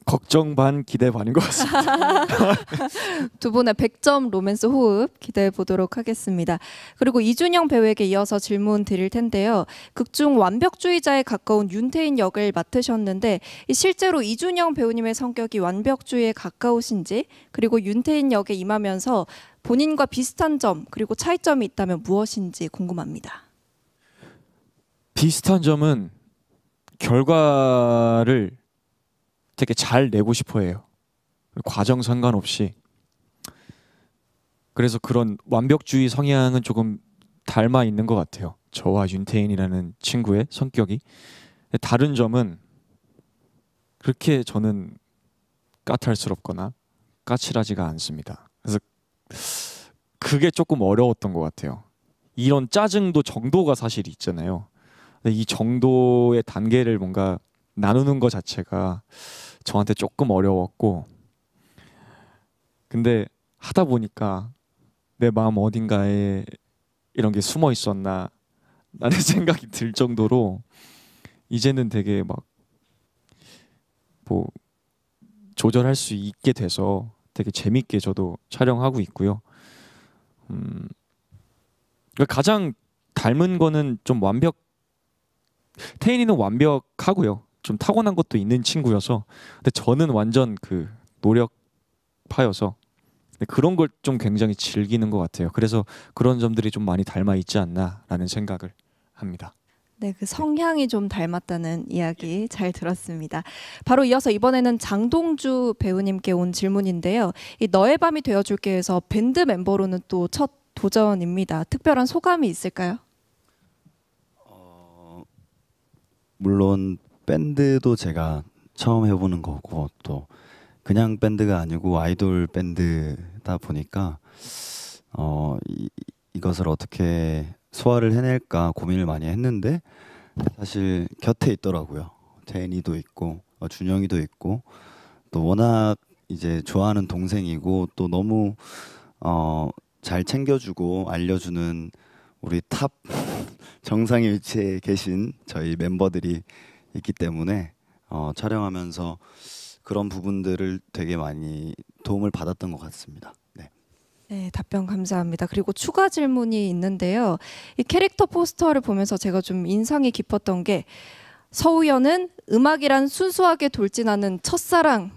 걱정 반 기대 반인 것 같습니다. [LAUGHS] 두 분의 100점 로맨스 호흡 기대해 보도록 하겠습니다. 그리고 이준영 배우에게 이어서 질문 드릴 텐데요. 극중 완벽주의자에 가까운 윤태인 역을 맡으셨는데 실제로 이준영 배우님의 성격이 완벽주의에 가까우신지 그리고 윤태인 역에 임하면서 본인과 비슷한 점 그리고 차이점이 있다면 무엇인지 궁금합니다. 비슷한 점은 결과를 되게 잘 내고 싶어 해요. 과정 상관없이. 그래서 그런 완벽주의 성향은 조금 닮아 있는 것 같아요. 저와 윤태인이라는 친구의 성격이. 다른 점은 그렇게 저는 까탈스럽거나 까칠하지가 않습니다. 그래서 그게 조금 어려웠던 것 같아요. 이런 짜증도 정도가 사실 있잖아요. 이 정도의 단계를 뭔가 나누는 것 자체가 저한테 조금 어려웠고 근데 하다 보니까 내 마음 어딘가에 이런 게 숨어 있었나 라는 [LAUGHS] 생각이 들 정도로 이제는 되게 막 뭐 조절할 수 있게 돼서 되게 재밌게 저도 촬영하고 있고요. 음 그러니까 가장 닮은 거는 좀 완벽 태인이는 완벽하고요. 좀 타고난 것도 있는 친구여서 근데 저는 완전 그 노력파여서 그런 걸 좀 굉장히 즐기는 것 같아요. 그래서 그런 점들이 좀 많이 닮아 있지 않나라는 생각을 합니다. 네, 그 성향이 좀 닮았다는 이야기 잘 들었습니다. 바로 이어서 이번에는 장동주 배우님께 온 질문인데요. 이 너의 밤이 되어줄게 에서 밴드 멤버로는 또 첫 도전입니다. 특별한 소감이 있을까요? 어, 물론 밴드도 제가 처음 해보는 거고 또 그냥 밴드가 아니고 아이돌 밴드다 보니까 어, 이, 이것을 어떻게 소화를 해낼까 고민을 많이 했는데 사실 곁에 있더라고요. 제니도 있고 어, 준영이도 있고 또 워낙 이제 좋아하는 동생이고 또 너무 어, 잘 챙겨주고 알려주는 우리 탑 [LAUGHS] 정상의 위치에 계신 저희 멤버들이 있기 때문에 어, 촬영하면서 그런 부분들을 되게 많이 도움을 받았던 것 같습니다. 네. 네. 답변 감사합니다. 그리고 추가 질문이 있는데요. 이 캐릭터 포스터를 보면서 제가 좀 인상이 깊었던 게 서우연은 음악이란 순수하게 돌진하는 첫사랑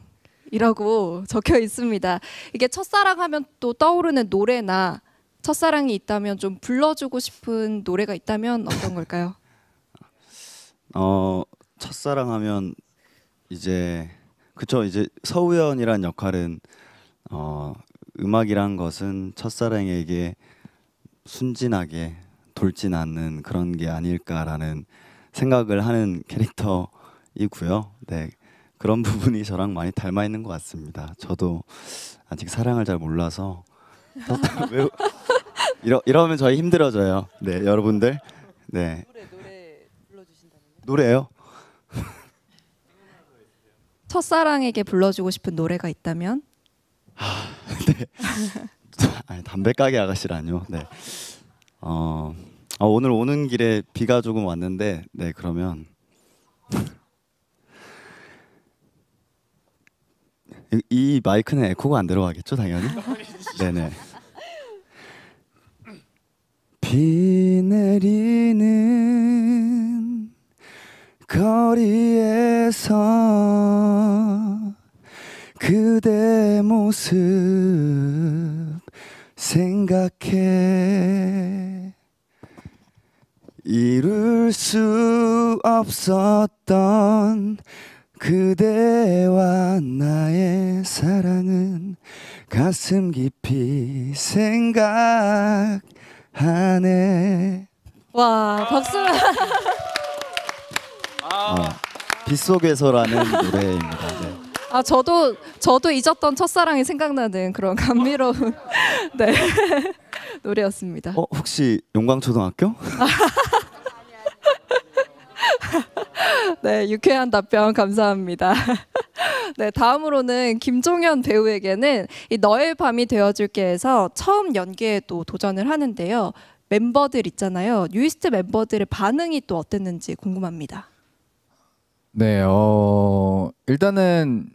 이라고 [LAUGHS] 적혀 있습니다. 이게 첫사랑 하면 또 떠오르는 노래나 첫사랑이 있다면 좀 불러주고 싶은 노래가 있다면 어떤 걸까요? 어 첫사랑하면 이제 그쵸 이제 서우연이란 역할은 어, 음악이란 것은 첫사랑에게 순진하게 돌진 않는 그런 게 아닐까라는 생각을 하는 캐릭터이고요. 네 그런 [LAUGHS] 부분이 저랑 많이 닮아 있는 것 같습니다. 저도 아직 사랑을 잘 몰라서 [LAUGHS] 이러, 이러면 저희 힘들어져요. 네 여러분들 네 노래 노래 불러주신다면 노래요? 첫사랑에게 불러주고 싶은 노래가 있다면? 아, [LAUGHS] 네. [LAUGHS] 아니, 담배 가게 아가씨라뇨. 네. 어, 아, 오늘 오는 길에 비가 조금 왔는데, 네 그러면 [LAUGHS] 이, 이 마이크는 에코가 안 들어가겠죠, 당연히. 네네. 비 내리는 거리에서 그대 모습 생각해 이룰 수 없었던 그대와 나의 사랑은 가슴 깊이 생각하네 와 박수 [LAUGHS] 어, 아. 빗속에서라는 [LAUGHS] 노래입니다. 네. 아 저도 저도 잊었던 첫사랑이 생각나는 그런 감미로운 [LAUGHS] 네 [LAUGHS] 노래였습니다. 어, 혹시 용광초등학교? 네, 유쾌한 답변 감사합니다. 네, 다음으로는 김종현 배우에게는 이 너의 밤이 되어줄게 해서 처음 연기에 또 도전을 하는데요. 멤버들 있잖아요. 뉴이스트 멤버들의 반응이 또 어땠는지 궁금합니다. 네, 어, 일단은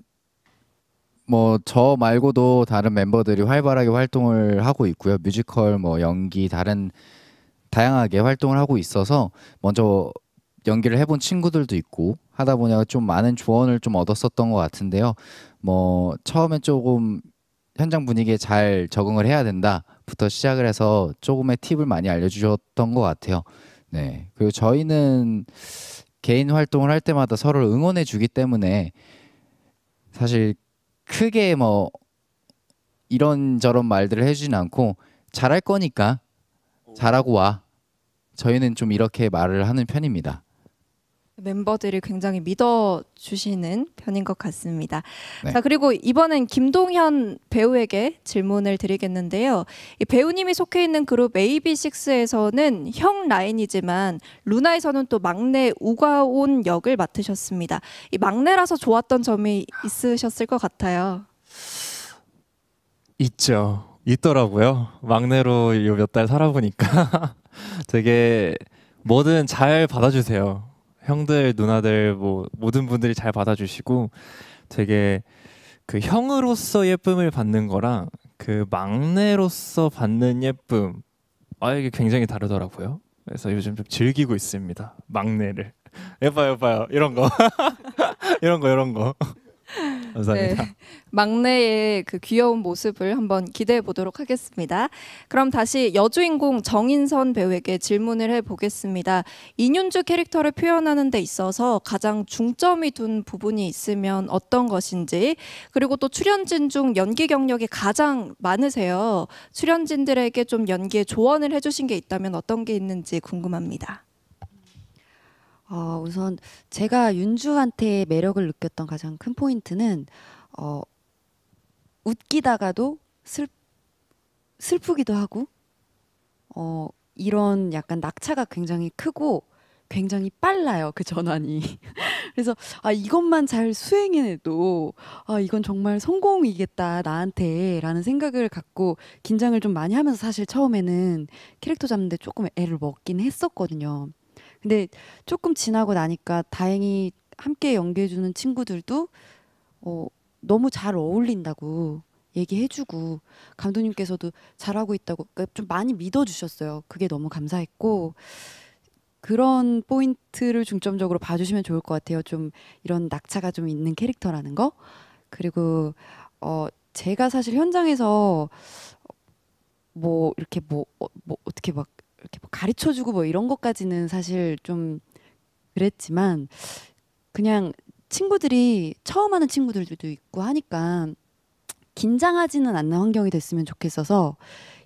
뭐 저 말고도 다른 멤버들이 활발하게 활동을 하고 있고요. 뮤지컬, 뭐 연기, 다른 다양하게 활동을 하고 있어서 먼저 연기를 해본 친구들도 있고 하다 보니까 좀 많은 조언을 좀 얻었었던 것 같은데요. 뭐 처음엔 조금 현장 분위기에 잘 적응을 해야 된다부터 시작을 해서 조금의 팁을 많이 알려주셨던 것 같아요. 네. 그리고 저희는 개인 활동을 할 때마다 서로를 응원해 주기 때문에 사실 크게 뭐 이런저런 말들을 해주진 않고 잘할 거니까 잘하고 와 저희는 좀 이렇게 말을 하는 편입니다. 멤버들이 굉장히 믿어주시는 편인 것 같습니다. 네. 자 그리고 이번엔 김동현 배우에게 질문을 드리겠는데요. 배우님이 속해 있는 그룹 a b 6에서는형 라인이지만 루나에서는 또 막내 우가온 역을 맡으셨습니다. 이 막내라서 좋았던 점이 있으셨을 것 같아요. 있죠. 있더라고요. 막내로 몇달 살아보니까 [LAUGHS] 되게 뭐든 잘 받아주세요. 형들 누나들 뭐 모든 분들이 잘 받아주시고 되게 그 형으로서 예쁨을 받는 거랑 그 막내로서 받는 예쁨 아 이게 굉장히 다르더라고요. 그래서 요즘 좀 즐기고 있습니다. 막내를 예뻐요 [LAUGHS] 예뻐요 [LAUGHS] 이런 거 이런 거 이런 거. [LAUGHS] 감사합니다. 네, 막내의 그 귀여운 모습을 한번 기대해 보도록 하겠습니다. 그럼 다시 여주인공 정인선 배우에게 질문을 해 보겠습니다. 이윤주 캐릭터를 표현하는 데 있어서 가장 중점이 둔 부분이 있으면 어떤 것인지 그리고 또 출연진 중 연기 경력이 가장 많으세요. 출연진들에게 좀 연기에 조언을 해주신 게 있다면 어떤 게 있는지 궁금합니다. 어, 우선 제가 윤주한테 매력을 느꼈던 가장 큰 포인트는 어, 웃기다가도 슬, 슬프기도 하고 어, 이런 약간 낙차가 굉장히 크고 굉장히 빨라요 그 전환이 [LAUGHS] 그래서 아 이것만 잘수행해도아 이건 정말 성공이겠다 나한테라는 생각을 갖고 긴장을 좀 많이 하면서 사실 처음에는 캐릭터 잡는데 조금 애를 먹긴 했었거든요 근데 조금 지나고 나니까 다행히 함께 연기해주는 친구들도 어, 너무 잘 어울린다고 얘기해주고 감독님께서도 잘하고 있다고 그러니까 좀 많이 믿어주셨어요. 그게 너무 감사했고 그런 포인트를 중점적으로 봐주시면 좋을 것 같아요. 좀 이런 낙차가 좀 있는 캐릭터라는 거 그리고 어 제가 사실 현장에서 뭐 이렇게 뭐, 어, 뭐 어떻게 막 이렇게 뭐 가르쳐 주고 뭐 이런 것까지는 사실 좀 그랬지만 그냥 친구들이 처음 하는 친구들도 있고 하니까 긴장하지는 않는 환경이 됐으면 좋겠어서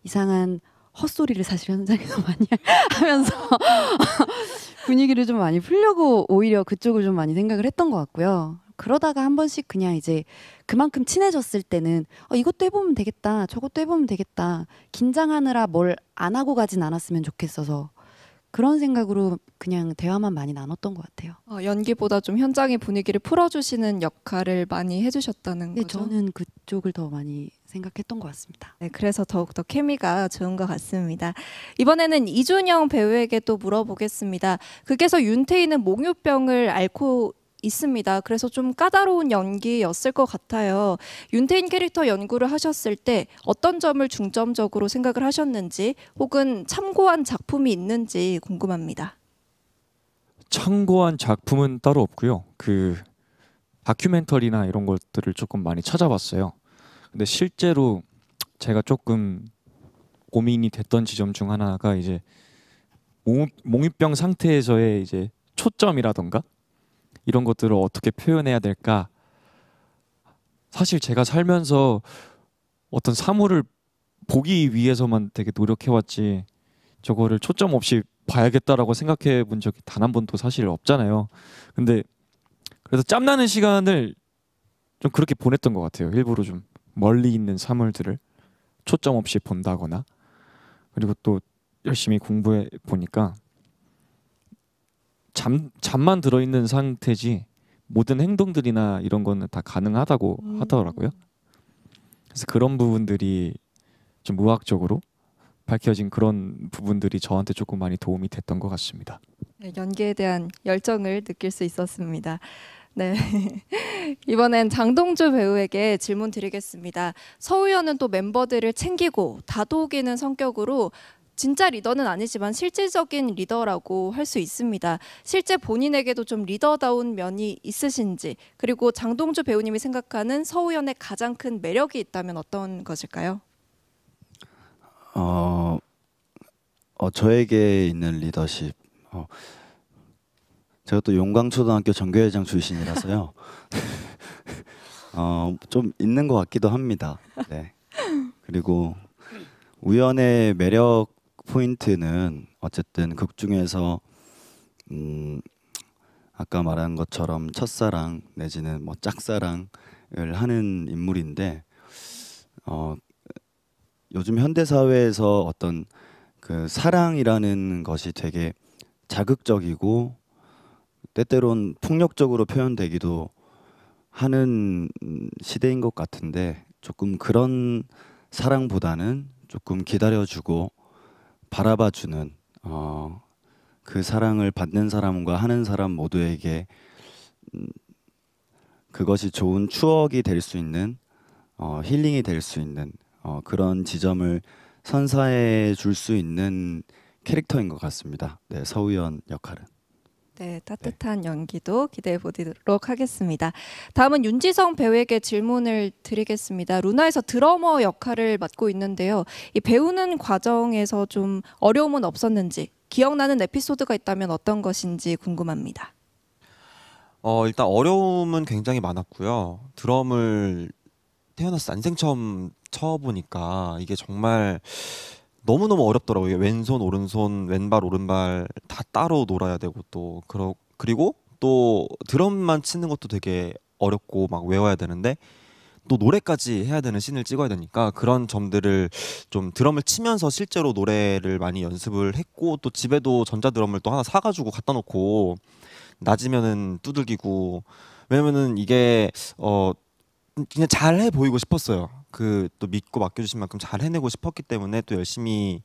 이상한 헛소리를 사실 현장에서 [LAUGHS] 많이 하면서 [LAUGHS] 분위기를 좀 많이 풀려고 오히려 그쪽을 좀 많이 생각을 했던 것 같고요. 그러다가 한 번씩 그냥 이제 그만큼 친해졌을 때는 어, 이것도 해보면 되겠다, 저것도 해보면 되겠다. 긴장하느라 뭘 안 하고 가진 않았으면 좋겠어서 그런 생각으로 그냥 대화만 많이 나눴던 것 같아요. 어, 연기보다 좀 현장의 분위기를 풀어주시는 역할을 많이 해주셨다는 네, 거죠. 저는 그쪽을 더 많이 생각했던 것 같습니다. 네, 그래서 더욱더 케미가 좋은 것 같습니다. 이번에는 이준영 배우에게 또 물어보겠습니다. 그에서 윤태희는 몽유병을 앓고 있습니다. 그래서 좀 까다로운 연기였을 것 같아요. 윤태인 캐릭터 연구를 하셨을 때 어떤 점을 중점적으로 생각을 하셨는지 혹은 참고한 작품이 있는지 궁금합니다. 참고한 작품은 따로 없고요. 그 다큐멘터리나 이런 것들을 조금 많이 찾아봤어요. 근데 실제로 제가 조금 고민이 됐던 지점 중 하나가 이제 몽, 몽유병 상태에서의 이제 초점이라던가 이런 것들을 어떻게 표현해야 될까? 사실 제가 살면서 어떤 사물을 보기 위해서만 되게 노력해왔지 저거를 초점 없이 봐야겠다라고 생각해 본 적이 단 한 번도 사실 없잖아요. 근데 그래서 짬나는 시간을 좀 그렇게 보냈던 것 같아요. 일부러 좀 멀리 있는 사물들을 초점 없이 본다거나 그리고 또 열심히 공부해 보니까 잠 잠만 들어 있는 상태지 모든 행동들이나 이런 거는 다 가능하다고 음. 하더라고요. 그래서 그런 부분들이 좀 의학적으로 밝혀진 그런 부분들이 저한테 조금 많이 도움이 됐던 것 같습니다. 네, 연기에 대한 열정을 느낄 수 있었습니다. 네. [LAUGHS] 이번엔 장동주 배우에게 질문 드리겠습니다. 서우연은 또 멤버들을 챙기고 다독이는 성격으로 진짜 리더는 아니지만 실질적인 리더라고 할 수 있습니다. 실제 본인에게도 좀 리더다운 면이 있으신지 그리고 장동주 배우님이 생각하는 서우연의 가장 큰 매력이 있다면 어떤 것일까요? 어, 어 저에게 있는 리더십. 어, 제가 또 용강초등학교 전교회장 출신이라서요. [LAUGHS] 어, 좀 있는 것 같기도 합니다. 네. 그리고 우연의 매력 포인트는 어쨌든 극 중에서 음 아까 말한 것처럼 첫사랑 내지는 뭐 짝사랑을 하는 인물인데 어 요즘 현대 사회에서 어떤 그 사랑이라는 것이 되게 자극적이고 때때론 폭력적으로 표현되기도 하는 시대인 것 같은데 조금 그런 사랑보다는 조금 기다려주고 바라봐주는 어, 그 사랑을 받는 사람과 하는 사람 모두에게 음, 그것이 좋은 추억이 될 수 있는 어, 힐링이 될 수 있는 어, 그런 지점을 선사해 줄 수 있는 캐릭터인 것 같습니다. 네, 서우연 역할은. 네, 따뜻한 네. 연기도 기대해 보도록 하겠습니다. 다음은 윤지성 배우에게 질문을 드리겠습니다. 루나에서 드러머 역할을 맡고 있는데요. 이 배우는 과정에서 좀 어려움은 없었는지, 기억나는 에피소드가 있다면 어떤 것인지 궁금합니다. 어, 일단 어려움은 굉장히 많았고요. 드럼을 태어나서 난생 처음 쳐보니까 이게 정말 너무 너무 어렵더라고요. 왼손 오른손 왼발 오른발 다 따로 놀아야 되고 또 그러, 그리고 또 드럼만 치는 것도 되게 어렵고 막 외워야 되는데 또 노래까지 해야 되는 신을 찍어야 되니까 그런 점들을 좀 드럼을 치면서 실제로 노래를 많이 연습을 했고 또 집에도 전자 드럼을 또 하나 사가지고 갖다 놓고 낮이면은 두들기고 왜냐면은 이게 어 그냥 잘해 보이고 싶었어요. 그 또 믿고 맡겨주신 만큼 잘 해내고 싶었기 때문에 또 열심히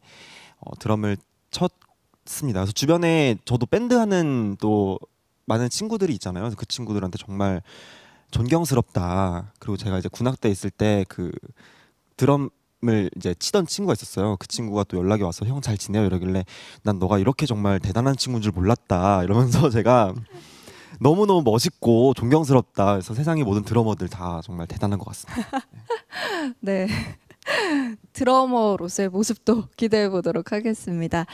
어, 드럼을 쳤습니다. 그래서 주변에 저도 밴드 하는 또 많은 친구들이 있잖아요. 그래서 그 친구들한테 정말 존경스럽다. 그리고 제가 이제 군악대 있을 때 그 드럼 을 이제 치던 친구가 있었어요. 그 친구가 또 연락이 와서 형 잘 지내요 이러길래 난 너가 이렇게 정말 대단한 친구인 줄 몰랐다 이러면서 [LAUGHS] 제가 너무너무 멋있고 존경스럽다. 그래서 세상의 모든 드러머들 다 정말 대단한 것 같습니다. [LAUGHS] 네. 드러머로서의 모습도 기대해 보도록 하겠습니다.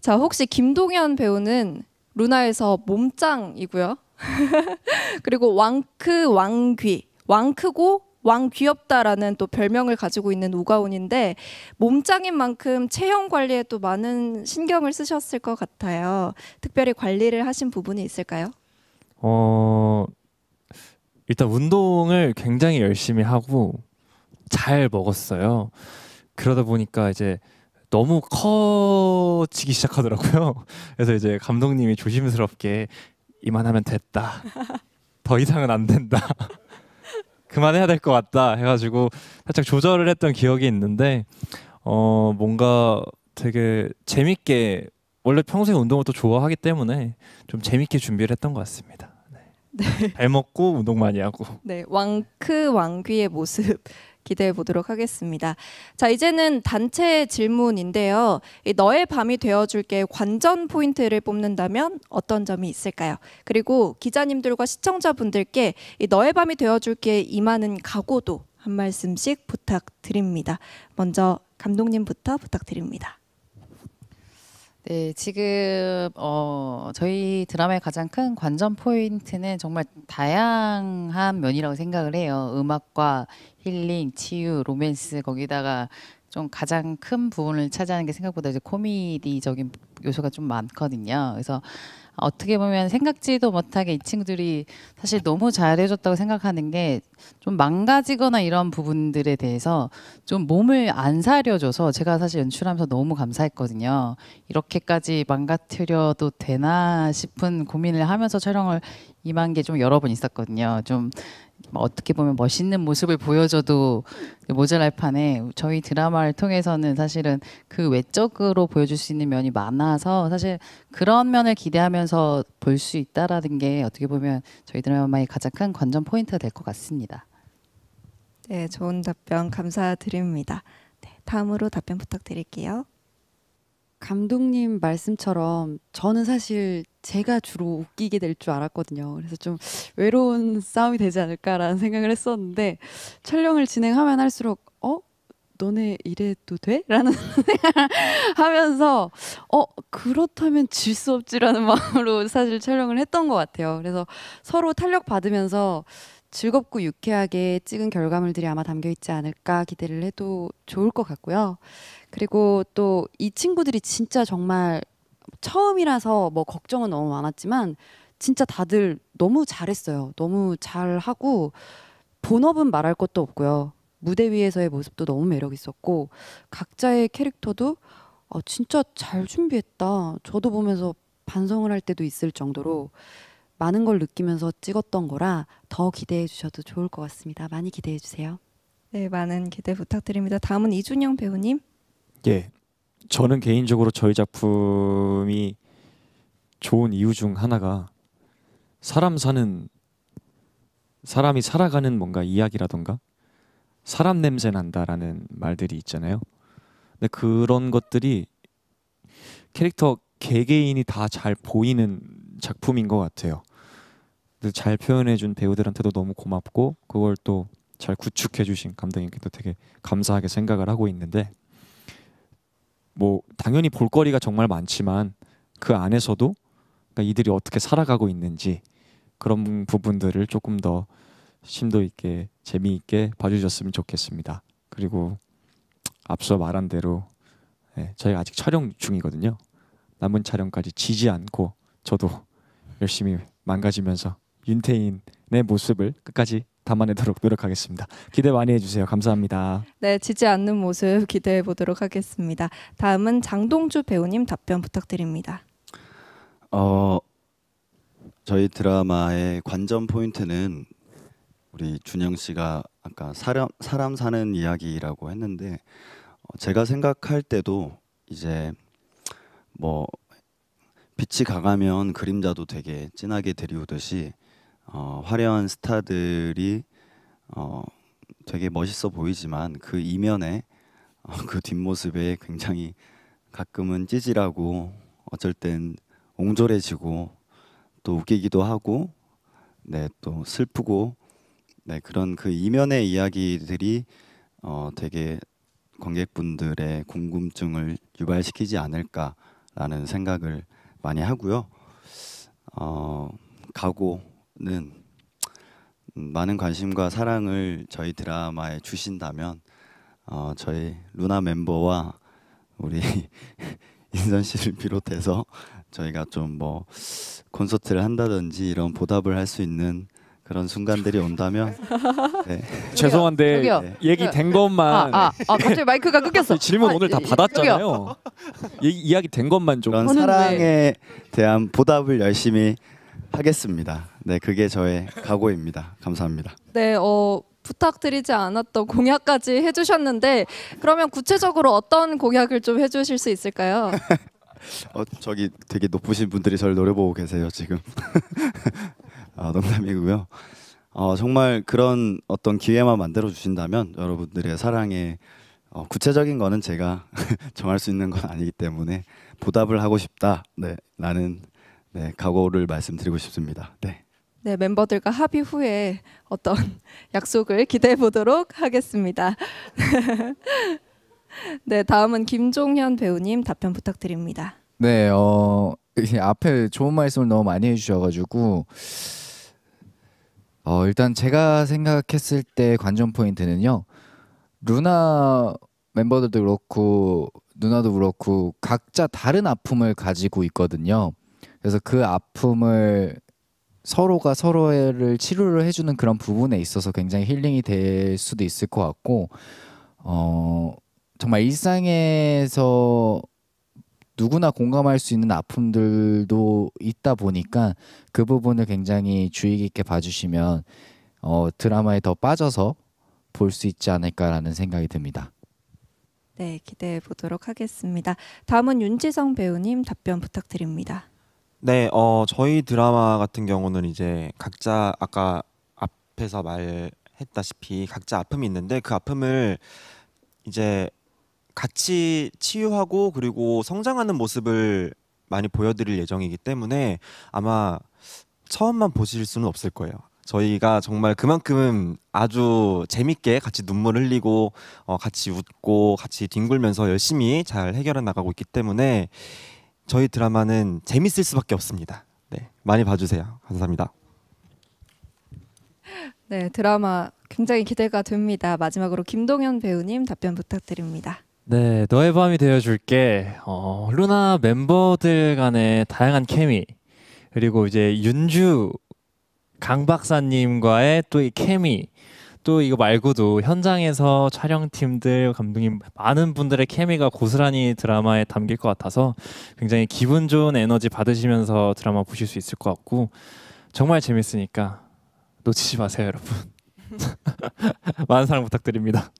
자, 혹시 김동현 배우는 루나에서 몸짱이고요. [LAUGHS] 그리고 왕크 왕귀, 왕크고 왕귀엽다라는 또 별명을 가지고 있는 우가온인데 몸짱인 만큼 체형 관리에 또 많은 신경을 쓰셨을 것 같아요. 특별히 관리를 하신 부분이 있을까요? 어 일단 운동을 굉장히 열심히 하고 잘 먹었어요. 그러다 보니까 이제 너무 커지기 시작하더라고요. [LAUGHS] 그래서 이제 감독님이 조심스럽게 이만하면 됐다. [LAUGHS] 더 이상은 안 된다. [LAUGHS] 그만해야 될 것 같다 해가지고 살짝 조절을 했던 기억이 있는데 어 뭔가 되게 재밌게 원래 평소에 운동을 또 좋아하기 때문에 좀 재밌게 준비를 했던 것 같습니다. 네. [LAUGHS] 잘 먹고 운동 많이 하고. 네, 왕크 왕귀의 모습 [LAUGHS] 기대해 보도록 하겠습니다. 자, 이제는 단체 질문인데요. 이 너의 밤이 되어줄게 관전 포인트를 뽑는다면 어떤 점이 있을까요? 그리고 기자님들과 시청자분들께 이 너의 밤이 되어줄게 임하는 각오도 한 말씀씩 부탁드립니다. 먼저 감독님부터 부탁드립니다. 네, 지금 어, 저희 드라마의 가장 큰 관전 포인트는 정말 다양한 면이라고 생각을 해요. 음악과 힐링, 치유, 로맨스 거기다가 좀 가장 큰 부분을 차지하는 게 생각보다 이제 코미디적인 요소가 좀 많거든요. 그래서 어떻게 보면 생각지도 못하게 이 친구들이 사실 너무 잘해줬다고 생각하는 게 좀 망가지거나 이런 부분들에 대해서 좀 몸을 안 사려줘서 제가 사실 연출하면서 너무 감사했거든요. 이렇게까지 망가뜨려도 되나 싶은 고민을 하면서 촬영을 임한 게 좀 여러 번 있었거든요. 좀뭐 어떻게 보면 멋있는 모습을 보여줘도 그 모자랄 판에 저희 드라마를 통해서는 사실은 그 외적으로 보여줄 수 있는 면이 많아서 사실 그런 면을 기대하면서 볼 수 있다라는 게 어떻게 보면 저희 드라마의 가장 큰 관전 포인트가 될 것 같습니다. 네, 좋은 답변 감사드립니다. 네, 다음으로 답변 부탁드릴게요. 감독님 말씀처럼 저는 사실 제가 주로 웃기게 될 줄 알았거든요. 그래서 좀 외로운 싸움이 되지 않을까라는 생각을 했었는데 촬영을 진행하면 할수록 어 너네 이래도 돼? 라는 생각을 하면서 어 그렇다면 질 수 없지라는 [LAUGHS] 마음으로 사실 촬영을 했던 것 같아요. 그래서 서로 탄력 받으면서 즐겁고 유쾌하게 찍은 결과물들이 아마 담겨 있지 않을까 기대를 해도 좋을 것 같고요. 그리고 또 이 친구들이 진짜 정말 처음이라서 뭐 걱정은 너무 많았지만 진짜 다들 너무 잘했어요. 너무 잘하고 본업은 말할 것도 없고요. 무대 위에서의 모습도 너무 매력 있었고 각자의 캐릭터도 어, 진짜 잘 준비했다. 저도 보면서 반성을 할 때도 있을 정도로 많은 걸 느끼면서 찍었던 거라 더 기대해 주셔도 좋을 것 같습니다. 많이 기대해 주세요. 네, 많은 기대 부탁드립니다. 다음은 이준영 배우님. 예, 저는 개인적으로 저희 작품이 좋은 이유 중 하나가 사람 사는 사람이 살아가는 뭔가 이야기라던가 사람 냄새 난다라는 말들이 있잖아요. 근데 그런 것들이 캐릭터 개개인이 다 잘 보이는 작품인 것 같아요. 잘 표현해준 배우들한테도 너무 고맙고 그걸 또 잘 구축해주신 감독님께도 되게 감사하게 생각을 하고 있는데 뭐 당연히 볼거리가 정말 많지만 그 안에서도 그러니까 이들이 어떻게 살아가고 있는지 그런 부분들을 조금 더 심도 있게 재미있게 봐주셨으면 좋겠습니다. 그리고 앞서 말한 대로 네, 저희가 아직 촬영 중이거든요. 남은 촬영까지 지지 않고 저도 열심히 망가지면서 윤태인의 모습을 끝까지 담아내도록 노력하겠습니다. 기대 많이 해주세요. 감사합니다. 네, 지지 않는 모습 기대해 보도록 하겠습니다. 다음은 장동주 배우님 답변 부탁드립니다. 어, 저희 드라마의 관전 포인트는 우리 준영 씨가 아까 사람 사람 사는 이야기라고 했는데 어, 제가 생각할 때도 이제 뭐 빛이 가가면 그림자도 되게 진하게 들이우듯이 어, 화려한 스타들이 어, 되게 멋있어 보이지만 그 이면에 어, [LAUGHS] 그 뒷모습에 굉장히 가끔은 찌질하고 어쩔 땐 옹졸해지고 또 웃기기도 하고 네 또 슬프고 네 그런 그 이면의 이야기들이 어, 되게 관객분들의 궁금증을 유발시키지 않을까라는 생각을 많이 하고요. 어, 가고 는 많은 관심과 사랑을 저희 드라마에 주신다면 어, 저희 루나 멤버와 우리 [LAUGHS] 인선 씨를 비롯해서 저희가 좀 뭐 콘서트를 한다든지 이런 보답을 할 수 있는 그런 순간들이 온다면 [LAUGHS] 네. [LAUGHS] 죄송한데 네. 얘기 된 것만 아, 아, 아 갑자기 마이크가 끊겼어. 질문 아, 오늘 다 받았잖아요. 얘기, 이야기 된 것만 좀 그런 사랑에 네. 대한 보답을 열심히 하겠습니다. 네, 그게 저의 각오입니다. 감사합니다. 네, 어, 부탁드리지 않았던 공약까지 해주셨는데 그러면 구체적으로 어떤 공약을 좀 해주실 수 있을까요? [LAUGHS] 어, 저기 되게 높으신 분들이 저를 노려보고 계세요 지금. [LAUGHS] 아, 농담이고요. 어, 정말 그런 어떤 기회만 만들어 주신다면 여러분들의 사랑에 어, 구체적인 거는 제가 [LAUGHS] 정할 수 있는 건 아니기 때문에 보답을 하고 싶다. 네, 나는 네, 각오를 말씀드리고 싶습니다. 네. 네, 멤버들과 합의 후에 어떤 [LAUGHS] 약속을 기대해 보도록 하겠습니다. [LAUGHS] 네, 다음은 김종현 배우님 답변 부탁드립니다. 네, 어 앞에 좋은 말씀을 너무 많이 해주셔가지고 어, 일단 제가 생각했을 때 관전 포인트는요, 루나 멤버들도 그렇고 누나도 그렇고 각자 다른 아픔을 가지고 있거든요. 그래서 그 아픔을 서로가 서로를 치료를 해주는 그런 부분에 있어서 굉장히 힐링이 될 수도 있을 것 같고 어 정말 일상에서 누구나 공감할 수 있는 아픔들도 있다 보니까 그 부분을 굉장히 주의 깊게 봐주시면 어, 드라마에 더 빠져서 볼 수 있지 않을까라는 생각이 듭니다. 네, 기대해 보도록 하겠습니다. 다음은 윤지성 배우님 답변 부탁드립니다. 네, 어, 저희 드라마 같은 경우는 이제 각자 아까 앞에서 말했다시피 각자 아픔이 있는데 그 아픔을 이제 같이 치유하고 그리고 성장하는 모습을 많이 보여드릴 예정이기 때문에 아마 처음만 보실 수는 없을 거예요. 저희가 정말 그만큼 아주 재밌게 같이 눈물 흘리고 어, 같이 웃고 같이 뒹굴면서 열심히 잘 해결해 나가고 있기 때문에 저희 드라마는 재밌을 수밖에 없습니다. 네, 많이 봐주세요. 감사합니다. 네, 드라마 굉장히 기대가 됩니다. 마지막으로 김동현 배우님 답변 부탁드립니다. 네, 너의 밤이 되어줄게. 어, 루나 멤버들 간의 다양한 케미 그리고 이제 윤주 강 박사님과의 또 이 케미 또 이거 말고도 현장에서 촬영팀들 감독님 많은 분들의 케미가 고스란히 드라마에 담길 것 같아서 굉장히 기분 좋은 에너지 받으시면서 드라마 보실 수 있을 것 같고 정말 재밌으니까 놓치지 마세요 여러분 [LAUGHS] 많은 사랑 부탁드립니다.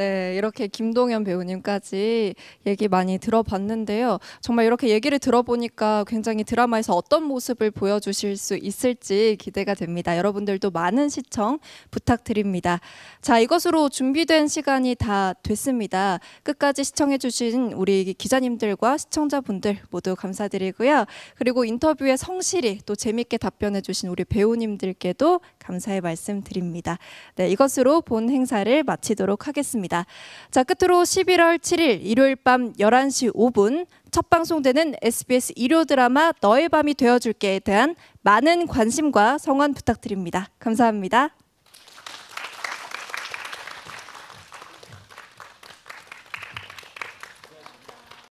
네, 이렇게 김동현 배우님까지 얘기 많이 들어봤는데요. 정말 이렇게 얘기를 들어보니까 굉장히 드라마에서 어떤 모습을 보여주실 수 있을지 기대가 됩니다. 여러분들도 많은 시청 부탁드립니다. 자, 이것으로 준비된 시간이 다 됐습니다. 끝까지 시청해주신 우리 기자님들과 시청자분들 모두 감사드리고요. 그리고 인터뷰에 성실히 또 재밌게 답변해주신 우리 배우님들께도 감사의 말씀 드립니다. 네, 이것으로 본 행사를 마치도록 하겠습니다. 있습니다. 자, 끝으로 11월 7일 일요일 밤 11시 5분 첫 방송되는 SBS 일요 드라마 너의 밤이 되어줄게에 대한 많은 관심과 성원 부탁드립니다. 감사합니다.